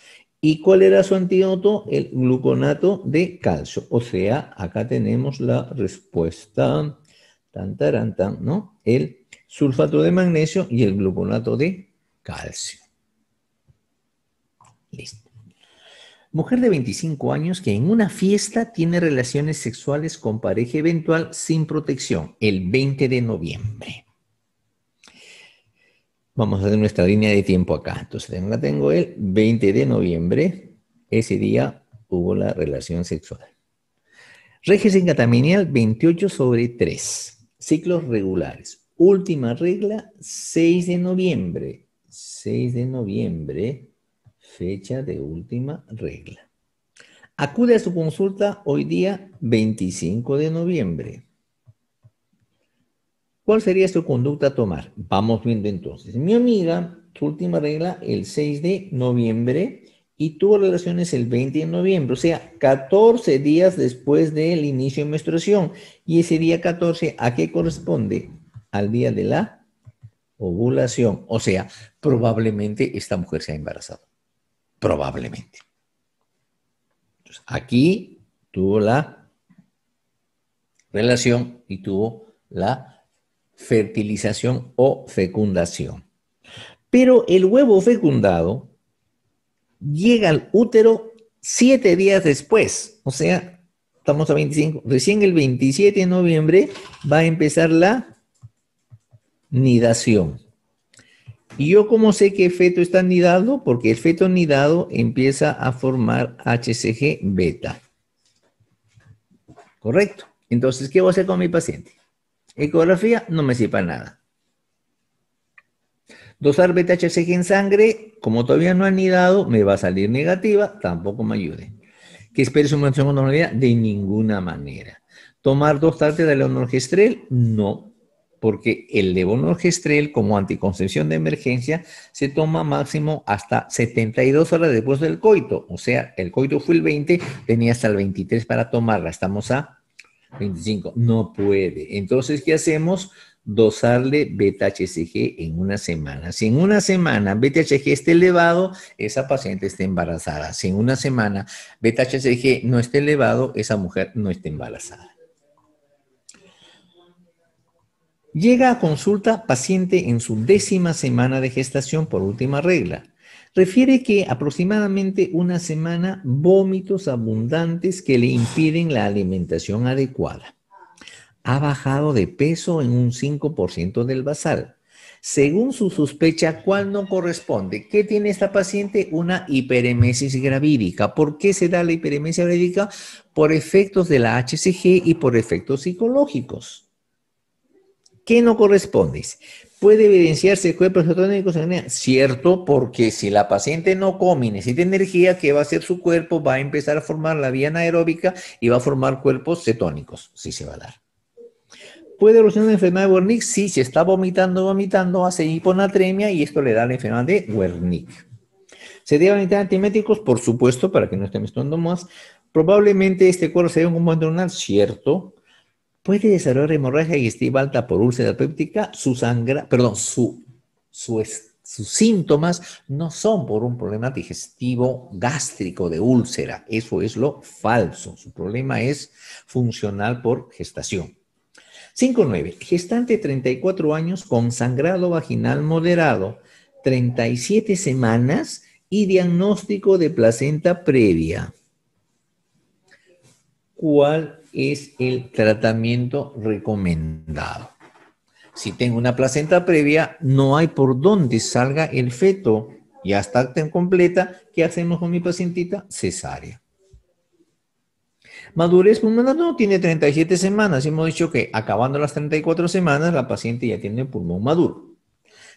¿Y cuál era su antídoto? El gluconato de calcio. O sea, acá tenemos la respuesta. Tan, ¿no? El sulfato de magnesio y el gluconato de calcio. Mujer de 25 años que en una fiesta tiene relaciones sexuales con pareja eventual sin protección el 20 de noviembre. Vamos a hacer nuestra línea de tiempo acá. Entonces, la tengo el 20 de noviembre. Ese día hubo la relación sexual. en cataminial 28 sobre 3. Ciclos regulares. Última regla, 6 de noviembre. 6 de noviembre Fecha de última regla. Acude a su consulta hoy día 25 de noviembre. ¿Cuál sería su conducta a tomar? Vamos viendo entonces. Mi amiga, su última regla el 6 de noviembre y tuvo relaciones el 20 de noviembre, o sea, 14 días después del inicio de menstruación. Y ese día 14, ¿a qué corresponde? Al día de la ovulación. O sea, probablemente esta mujer se ha embarazado. Probablemente. aquí tuvo la relación y tuvo la fertilización o fecundación. Pero el huevo fecundado llega al útero siete días después, o sea, estamos a 25, recién el 27 de noviembre va a empezar la nidación. ¿Y yo cómo sé que el feto está nidado? Porque el feto nidado empieza a formar HCG beta. Correcto. Entonces, ¿qué voy a hacer con mi paciente? Ecografía no me sirve para nada. Dosar beta HCG en sangre, como todavía no ha nidado, me va a salir negativa, tampoco me ayude. Que espere su mención normalidad, de ninguna manera. Tomar dos tartes de leonorgestrel, no porque el levonorgestrel como anticoncepción de emergencia se toma máximo hasta 72 horas después del coito. O sea, el coito fue el 20, tenía hasta el 23 para tomarla. Estamos a 25. No puede. Entonces, ¿qué hacemos? Dosarle beta-HCG en una semana. Si en una semana beta-HCG está elevado, esa paciente está embarazada. Si en una semana beta no está elevado, esa mujer no está embarazada. Llega a consulta paciente en su décima semana de gestación por última regla. Refiere que aproximadamente una semana vómitos abundantes que le impiden la alimentación adecuada. Ha bajado de peso en un 5% del basal. Según su sospecha, ¿cuál no corresponde? ¿Qué tiene esta paciente? Una hiperemesis gravídica. ¿Por qué se da la hiperemesis gravídica? Por efectos de la HCG y por efectos psicológicos. ¿Qué no corresponde. ¿Puede evidenciarse cuerpos cetónicos, en Cierto, porque si la paciente no come y necesita energía, ¿qué va a hacer su cuerpo? Va a empezar a formar la vía anaeróbica y va a formar cuerpos cetónicos, si se va a dar. ¿Puede evolucionar la enfermedad de Wernicke? Sí, se está vomitando, vomitando, hace hiponatremia y esto le da la enfermedad de Wernicke. ¿Se debe evitar antieméticos? Por supuesto, para que no esté mezclando más. Probablemente este cuerpo sea un componente cierto, puede desarrollar hemorragia digestiva alta por úlcera péptica, su sangre, perdón, su, sus síntomas no son por un problema digestivo gástrico de úlcera, eso es lo falso, su problema es funcional por gestación. 5.9. Gestante 34 años con sangrado vaginal moderado, 37 semanas y diagnóstico de placenta previa. ¿Cuál es el tratamiento recomendado. Si tengo una placenta previa, no hay por dónde salga el feto. Ya está tan completa. ¿Qué hacemos con mi pacientita? Cesárea. Madurez pulmonar no tiene 37 semanas. Hemos dicho que acabando las 34 semanas, la paciente ya tiene pulmón maduro.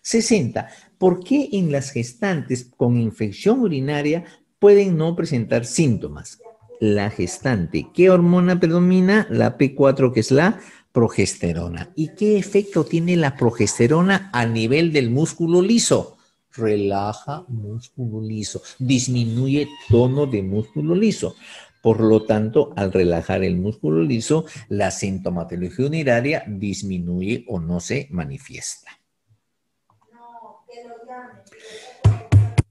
60. ¿Por qué en las gestantes con infección urinaria pueden no presentar síntomas? la gestante. ¿Qué hormona predomina? La P4, que es la progesterona. ¿Y qué efecto tiene la progesterona a nivel del músculo liso? Relaja músculo liso, disminuye tono de músculo liso. Por lo tanto, al relajar el músculo liso, la sintomatología urinaria disminuye o no se manifiesta.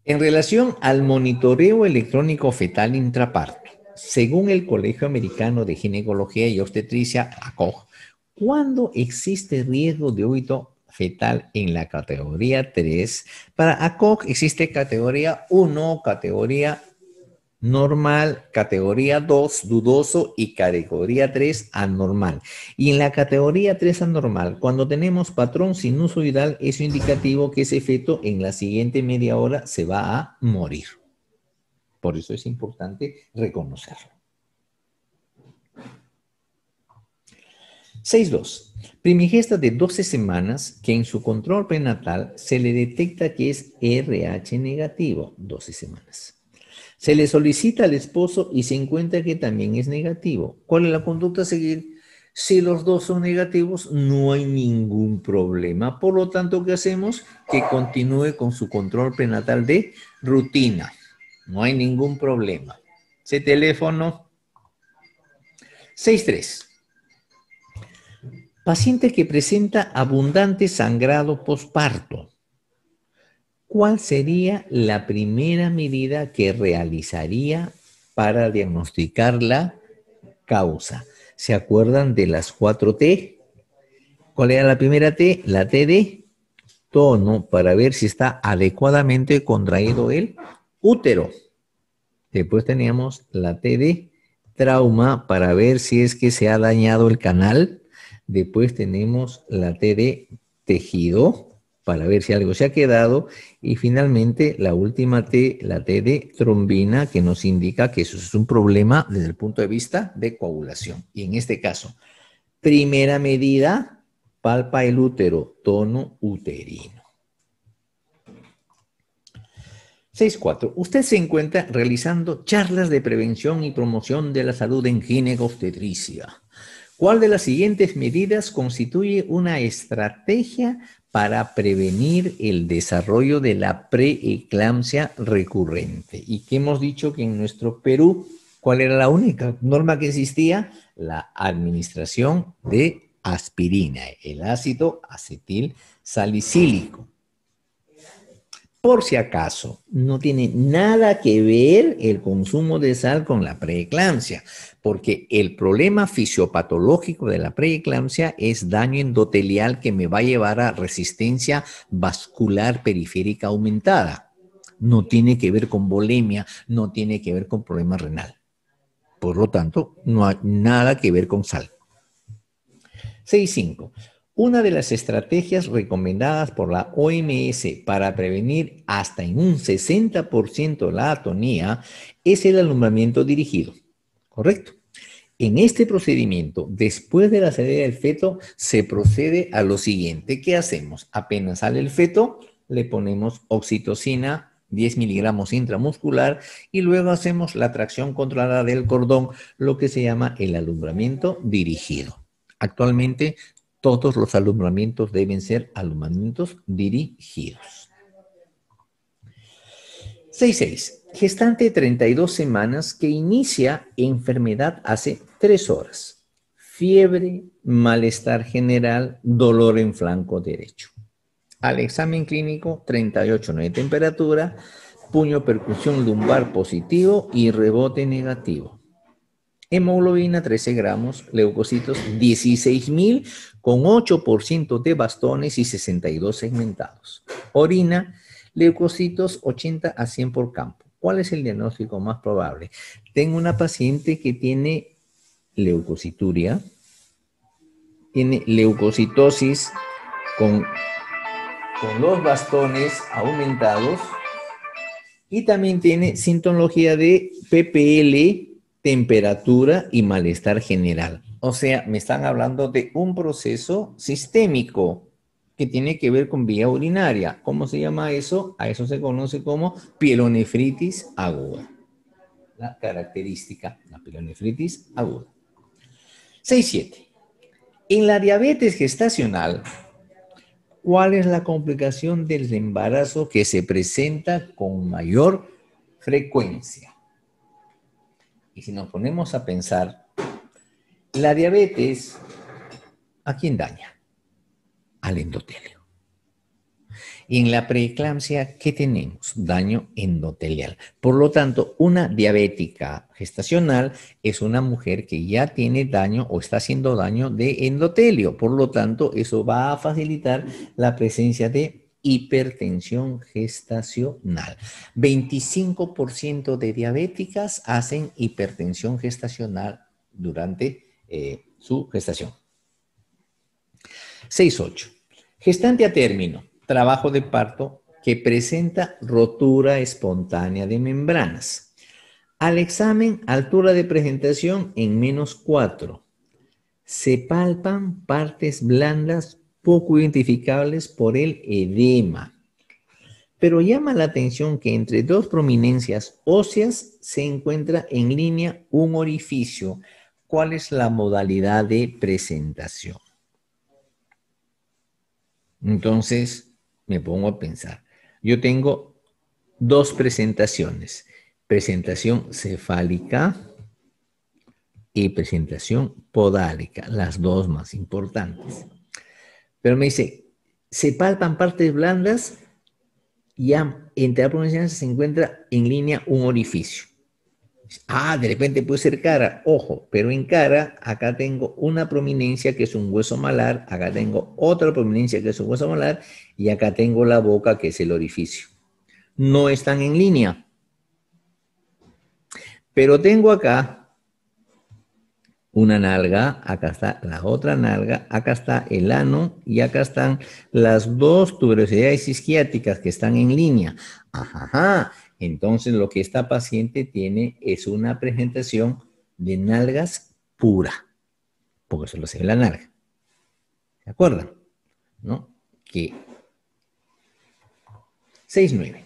En relación al monitoreo electrónico fetal intraparto según el Colegio Americano de Ginecología y Obstetricia, ACOG, ¿cuándo existe riesgo de óbito fetal en la categoría 3? Para ACOG existe categoría 1, categoría normal, categoría 2, dudoso y categoría 3, anormal. Y en la categoría 3 anormal, cuando tenemos patrón sinusoidal, es indicativo que ese feto en la siguiente media hora se va a morir. Por eso es importante reconocerlo. 6.2. Primigesta de 12 semanas que en su control prenatal se le detecta que es RH negativo, 12 semanas. Se le solicita al esposo y se encuentra que también es negativo. ¿Cuál es la conducta a seguir? Si los dos son negativos, no hay ningún problema. Por lo tanto, ¿qué hacemos? Que continúe con su control prenatal de rutina. No hay ningún problema. Se teléfono 6-3. Paciente que presenta abundante sangrado posparto. ¿Cuál sería la primera medida que realizaría para diagnosticar la causa? ¿Se acuerdan de las 4T? ¿Cuál era la primera T? La T de tono para ver si está adecuadamente contraído el útero. Después teníamos la T de trauma para ver si es que se ha dañado el canal. Después tenemos la T de tejido para ver si algo se ha quedado. Y finalmente la última T, la T de trombina, que nos indica que eso es un problema desde el punto de vista de coagulación. Y en este caso, primera medida, palpa el útero, tono uterino. 6.4. Usted se encuentra realizando charlas de prevención y promoción de la salud en ginecobstetricia. ¿Cuál de las siguientes medidas constituye una estrategia para prevenir el desarrollo de la preeclampsia recurrente? Y que hemos dicho que en nuestro Perú, ¿cuál era la única norma que existía? La administración de aspirina, el ácido acetil salicílico. Por si acaso, no tiene nada que ver el consumo de sal con la preeclampsia, porque el problema fisiopatológico de la preeclampsia es daño endotelial que me va a llevar a resistencia vascular periférica aumentada. No tiene que ver con bulimia, no tiene que ver con problema renal. Por lo tanto, no hay nada que ver con sal. 6.5. Una de las estrategias recomendadas por la OMS para prevenir hasta en un 60% la atonía es el alumbramiento dirigido. ¿Correcto? En este procedimiento, después de la salida del feto, se procede a lo siguiente. ¿Qué hacemos? Apenas sale el feto, le ponemos oxitocina 10 miligramos intramuscular y luego hacemos la tracción controlada del cordón, lo que se llama el alumbramiento dirigido. Actualmente todos los alumbramientos deben ser alumbramientos dirigidos. 6.6. Gestante de 32 semanas que inicia enfermedad hace 3 horas. Fiebre, malestar general, dolor en flanco derecho. Al examen clínico, 38.9 temperatura, puño percusión lumbar positivo y rebote negativo hemoglobina 13 gramos, leucocitos 16.000 con 8% de bastones y 62 segmentados. Orina, leucocitos 80 a 100 por campo. ¿Cuál es el diagnóstico más probable? Tengo una paciente que tiene leucocituria, tiene leucocitosis con, con los bastones aumentados y también tiene sintomatología de PPL temperatura y malestar general. O sea, me están hablando de un proceso sistémico que tiene que ver con vía urinaria. ¿Cómo se llama eso? A eso se conoce como pielonefritis aguda. La característica, la pielonefritis aguda. 6.7. En la diabetes gestacional, ¿cuál es la complicación del embarazo que se presenta con mayor frecuencia? Y si nos ponemos a pensar, la diabetes, ¿a quién daña? Al endotelio. Y en la preeclampsia, ¿qué tenemos? Daño endotelial. Por lo tanto, una diabética gestacional es una mujer que ya tiene daño o está haciendo daño de endotelio. Por lo tanto, eso va a facilitar la presencia de hipertensión gestacional. 25% de diabéticas hacen hipertensión gestacional durante eh, su gestación. 6.8. Gestante a término, trabajo de parto que presenta rotura espontánea de membranas. Al examen, altura de presentación en menos 4. Se palpan partes blandas poco identificables por el edema. Pero llama la atención que entre dos prominencias óseas se encuentra en línea un orificio. ¿Cuál es la modalidad de presentación? Entonces, me pongo a pensar. Yo tengo dos presentaciones. Presentación cefálica y presentación podálica, las dos más importantes. Pero me dice, se palpan partes blandas y entre la se encuentra en línea un orificio. Ah, de repente puede ser cara, ojo, pero en cara acá tengo una prominencia que es un hueso malar, acá tengo otra prominencia que es un hueso malar y acá tengo la boca que es el orificio. No están en línea. Pero tengo acá una nalga, acá está la otra nalga, acá está el ano y acá están las dos tuberosidades isquiáticas que están en línea. Ajá, Entonces lo que esta paciente tiene es una presentación de nalgas pura, porque solo se ve la nalga. ¿Se acuerdan? ¿No? Que 6-9.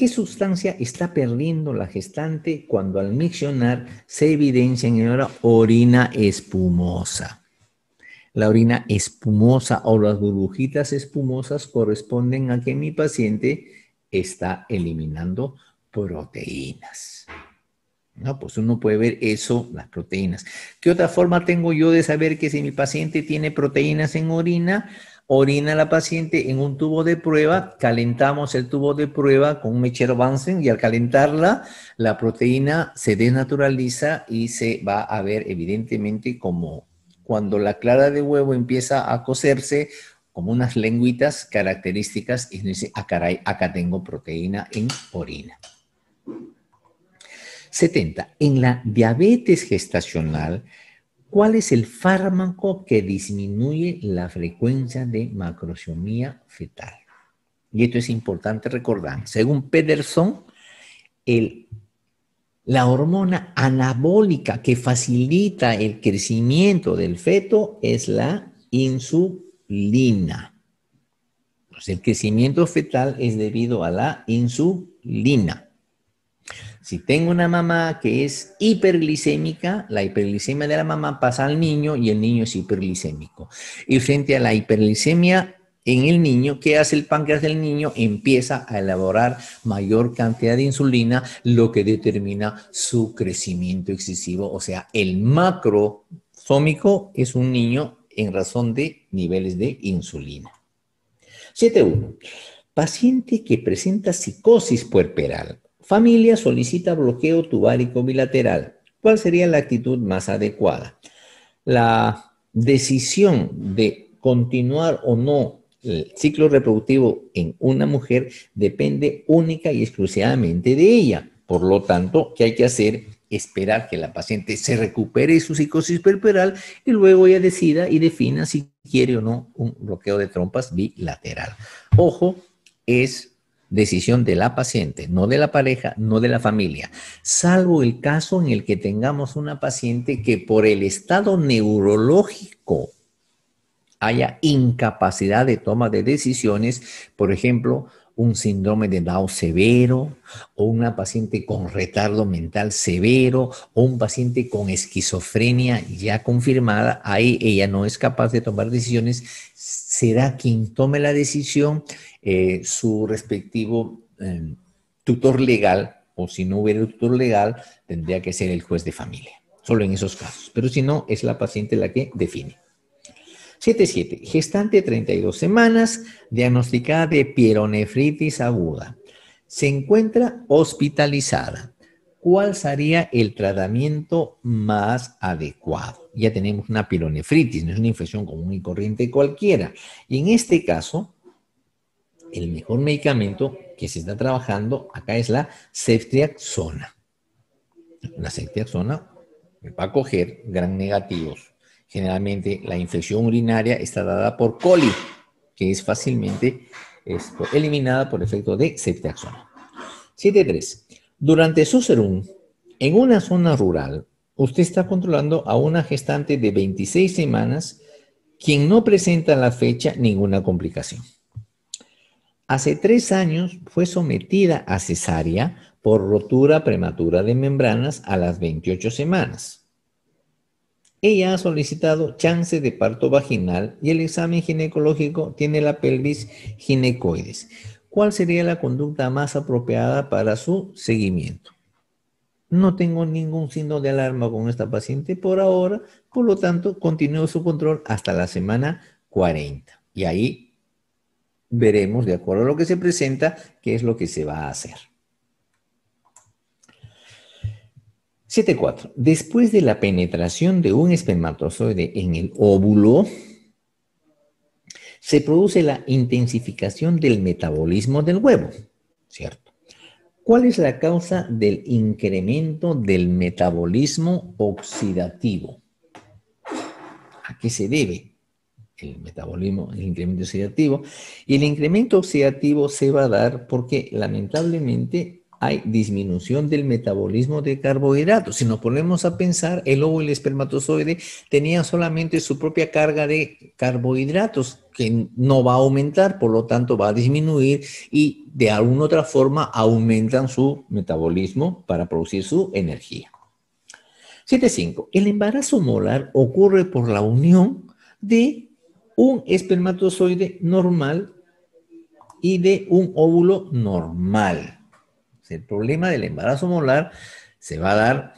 ¿Qué sustancia está perdiendo la gestante cuando al miccionar se evidencia en la orina espumosa? La orina espumosa o las burbujitas espumosas corresponden a que mi paciente está eliminando proteínas. No, pues uno puede ver eso, las proteínas. ¿Qué otra forma tengo yo de saber que si mi paciente tiene proteínas en orina? orina la paciente en un tubo de prueba, calentamos el tubo de prueba con un mechero Bunsen y al calentarla la proteína se desnaturaliza y se va a ver evidentemente como cuando la clara de huevo empieza a cocerse como unas lengüitas características y dice, ah caray, acá tengo proteína en orina. 70. En la diabetes gestacional, ¿Cuál es el fármaco que disminuye la frecuencia de macrosomía fetal? Y esto es importante recordar. Según Pederson, la hormona anabólica que facilita el crecimiento del feto es la insulina. Pues el crecimiento fetal es debido a la insulina. Si tengo una mamá que es hiperglicémica, la hiperglicemia de la mamá pasa al niño y el niño es hiperglicémico. Y frente a la hiperglicemia en el niño, ¿qué hace el páncreas del niño? Empieza a elaborar mayor cantidad de insulina, lo que determina su crecimiento excesivo. O sea, el macrosómico es un niño en razón de niveles de insulina. 7.1. Paciente que presenta psicosis puerperal Familia solicita bloqueo tubárico bilateral. ¿Cuál sería la actitud más adecuada? La decisión de continuar o no el ciclo reproductivo en una mujer depende única y exclusivamente de ella. Por lo tanto, ¿qué hay que hacer? Esperar que la paciente se recupere su psicosis perperal y luego ella decida y defina si quiere o no un bloqueo de trompas bilateral. Ojo, es decisión de la paciente, no de la pareja, no de la familia, salvo el caso en el que tengamos una paciente que por el estado neurológico haya incapacidad de toma de decisiones, por ejemplo, un síndrome de Down severo o una paciente con retardo mental severo o un paciente con esquizofrenia ya confirmada, ahí ella no es capaz de tomar decisiones será quien tome la decisión eh, su respectivo em, tutor legal, o si no hubiera tutor legal, tendría que ser el juez de familia, solo en esos casos. Pero si no, es la paciente la que define. 7.7. Gestante 32 semanas, diagnosticada de pironefritis aguda. Se encuentra hospitalizada. ¿Cuál sería el tratamiento más adecuado? ya tenemos una pilonefritis, no es una infección común y corriente cualquiera. Y en este caso, el mejor medicamento que se está trabajando acá es la ceftriaxona. La ceftriaxona va a coger gran negativos. Generalmente la infección urinaria está dada por coli, que es fácilmente eliminada por efecto de ceftriaxona. 7.3. Durante su serum, en una zona rural usted está controlando a una gestante de 26 semanas quien no presenta en la fecha ninguna complicación. Hace tres años fue sometida a cesárea por rotura prematura de membranas a las 28 semanas. Ella ha solicitado chance de parto vaginal y el examen ginecológico tiene la pelvis ginecoides. ¿Cuál sería la conducta más apropiada para su seguimiento? No tengo ningún signo de alarma con esta paciente por ahora, por lo tanto, continúo su control hasta la semana 40. Y ahí veremos, de acuerdo a lo que se presenta, qué es lo que se va a hacer. 7.4. Después de la penetración de un espermatozoide en el óvulo, se produce la intensificación del metabolismo del huevo, ¿cierto? ¿Cuál es la causa del incremento del metabolismo oxidativo? ¿A qué se debe el metabolismo, el incremento oxidativo? Y el incremento oxidativo se va a dar porque lamentablemente hay disminución del metabolismo de carbohidratos. Si nos ponemos a pensar, el ovo y el espermatozoide tenían solamente su propia carga de carbohidratos que no va a aumentar, por lo tanto va a disminuir y de alguna otra forma aumentan su metabolismo para producir su energía. 7.5. El embarazo molar ocurre por la unión de un espermatozoide normal y de un óvulo normal. Este, el problema del embarazo molar se va a dar,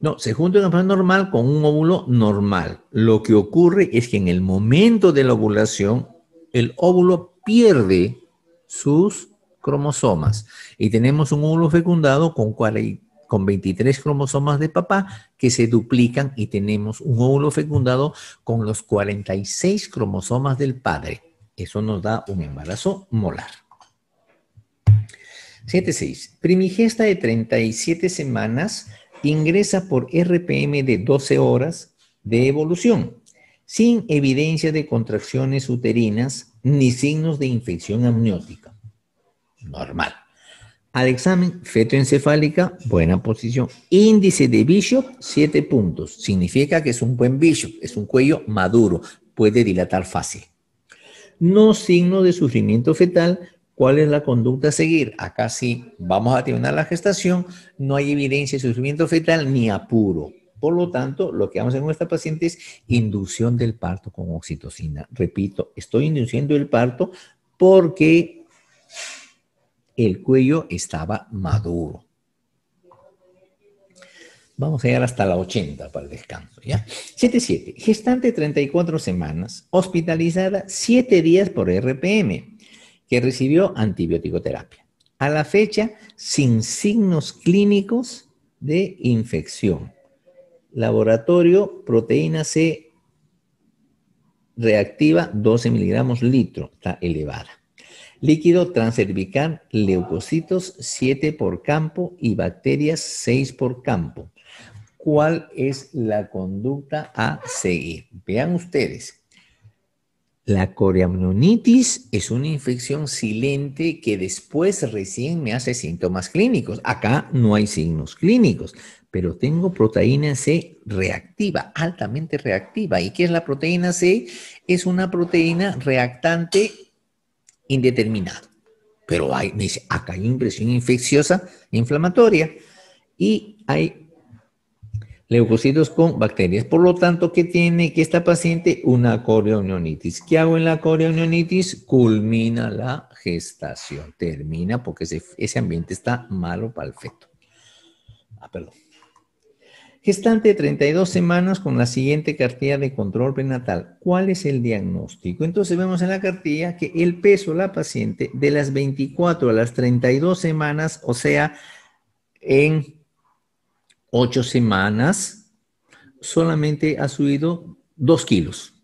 no, se junta un embarazo normal con un óvulo normal. Lo que ocurre es que en el momento de la ovulación, el óvulo pierde sus cromosomas y tenemos un óvulo fecundado con con 23 cromosomas de papá que se duplican y tenemos un óvulo fecundado con los 46 cromosomas del padre. Eso nos da un embarazo molar. 7.6. Primigesta de 37 semanas ingresa por RPM de 12 horas de evolución, sin evidencia de contracciones uterinas ni signos de infección amniótica. Normal. Al examen fetoencefálica, buena posición. Índice de Bishop, 7 puntos. Significa que es un buen Bishop, es un cuello maduro, puede dilatar fácil. No signo de sufrimiento fetal ¿Cuál es la conducta a seguir? Acá sí, vamos a terminar la gestación, no hay evidencia de sufrimiento fetal ni apuro. Por lo tanto, lo que vamos a hacer con esta paciente es inducción del parto con oxitocina. Repito, estoy induciendo el parto porque el cuello estaba maduro. Vamos a llegar hasta la 80 para el descanso, ¿ya? 7 Gestante 34 semanas, hospitalizada 7 días por RPM que recibió antibiótico-terapia. A la fecha, sin signos clínicos de infección. Laboratorio, proteína C reactiva 12 miligramos litro, está elevada. Líquido transcervical, leucocitos 7 por campo y bacterias 6 por campo. ¿Cuál es la conducta a seguir? Vean ustedes, la coreamnionitis es una infección silente que después recién me hace síntomas clínicos. Acá no hay signos clínicos, pero tengo proteína C reactiva, altamente reactiva. ¿Y qué es la proteína C? Es una proteína reactante indeterminada. Pero hay, acá hay una impresión infecciosa, inflamatoria, y hay leucocitos con bacterias. Por lo tanto, ¿qué tiene que esta paciente? Una corionitis. ¿Qué hago en la corionitis? Culmina la gestación, termina porque ese, ambiente está malo para el feto. Ah, perdón. Gestante de 32 semanas con la siguiente cartilla de control prenatal. ¿Cuál es el diagnóstico? Entonces vemos en la cartilla que el peso de la paciente de las 24 a las 32 semanas, o sea, en ocho semanas, solamente ha subido dos kilos.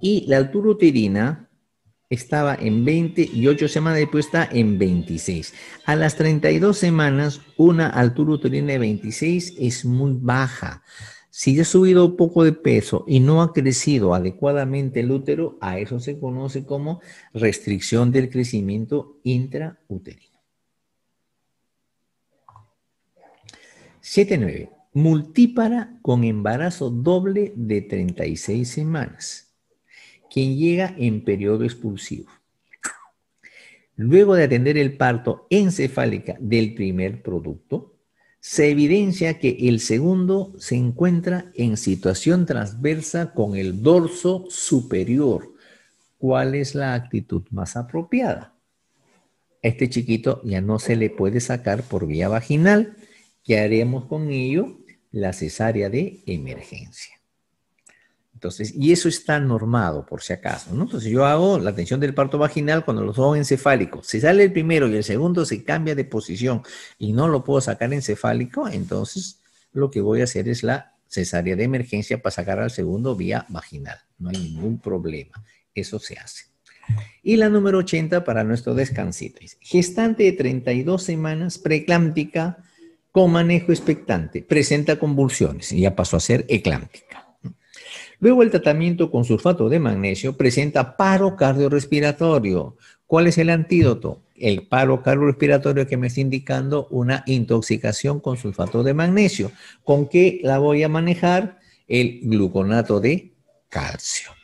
Y la altura uterina estaba en y ocho semanas, después está en 26. A las 32 semanas, una altura uterina de 26 es muy baja. Si ha subido un poco de peso y no ha crecido adecuadamente el útero, a eso se conoce como restricción del crecimiento intrauterino. 7.9. Multípara con embarazo doble de 36 semanas, quien llega en periodo expulsivo. Luego de atender el parto encefálica del primer producto, se evidencia que el segundo se encuentra en situación transversa con el dorso superior. ¿Cuál es la actitud más apropiada? este chiquito ya no se le puede sacar por vía vaginal ¿Qué haremos con ello la cesárea de emergencia. Entonces, y eso está normado, por si acaso, Entonces, yo hago la atención del parto vaginal cuando los hago encefálicos. Si sale el primero y el segundo se cambia de posición y no lo puedo sacar encefálico, entonces lo que voy a hacer es la cesárea de emergencia para sacar al segundo vía vaginal. No hay ningún problema. Eso se hace. Y la número 80 para nuestro descansito. Gestante de 32 semanas, preclántica, con manejo expectante, presenta convulsiones y ya pasó a ser eclántica. Luego el tratamiento con sulfato de magnesio presenta paro cardiorrespiratorio. ¿Cuál es el antídoto? El paro cardiorrespiratorio que me está indicando una intoxicación con sulfato de magnesio. ¿Con qué la voy a manejar? El gluconato de calcio.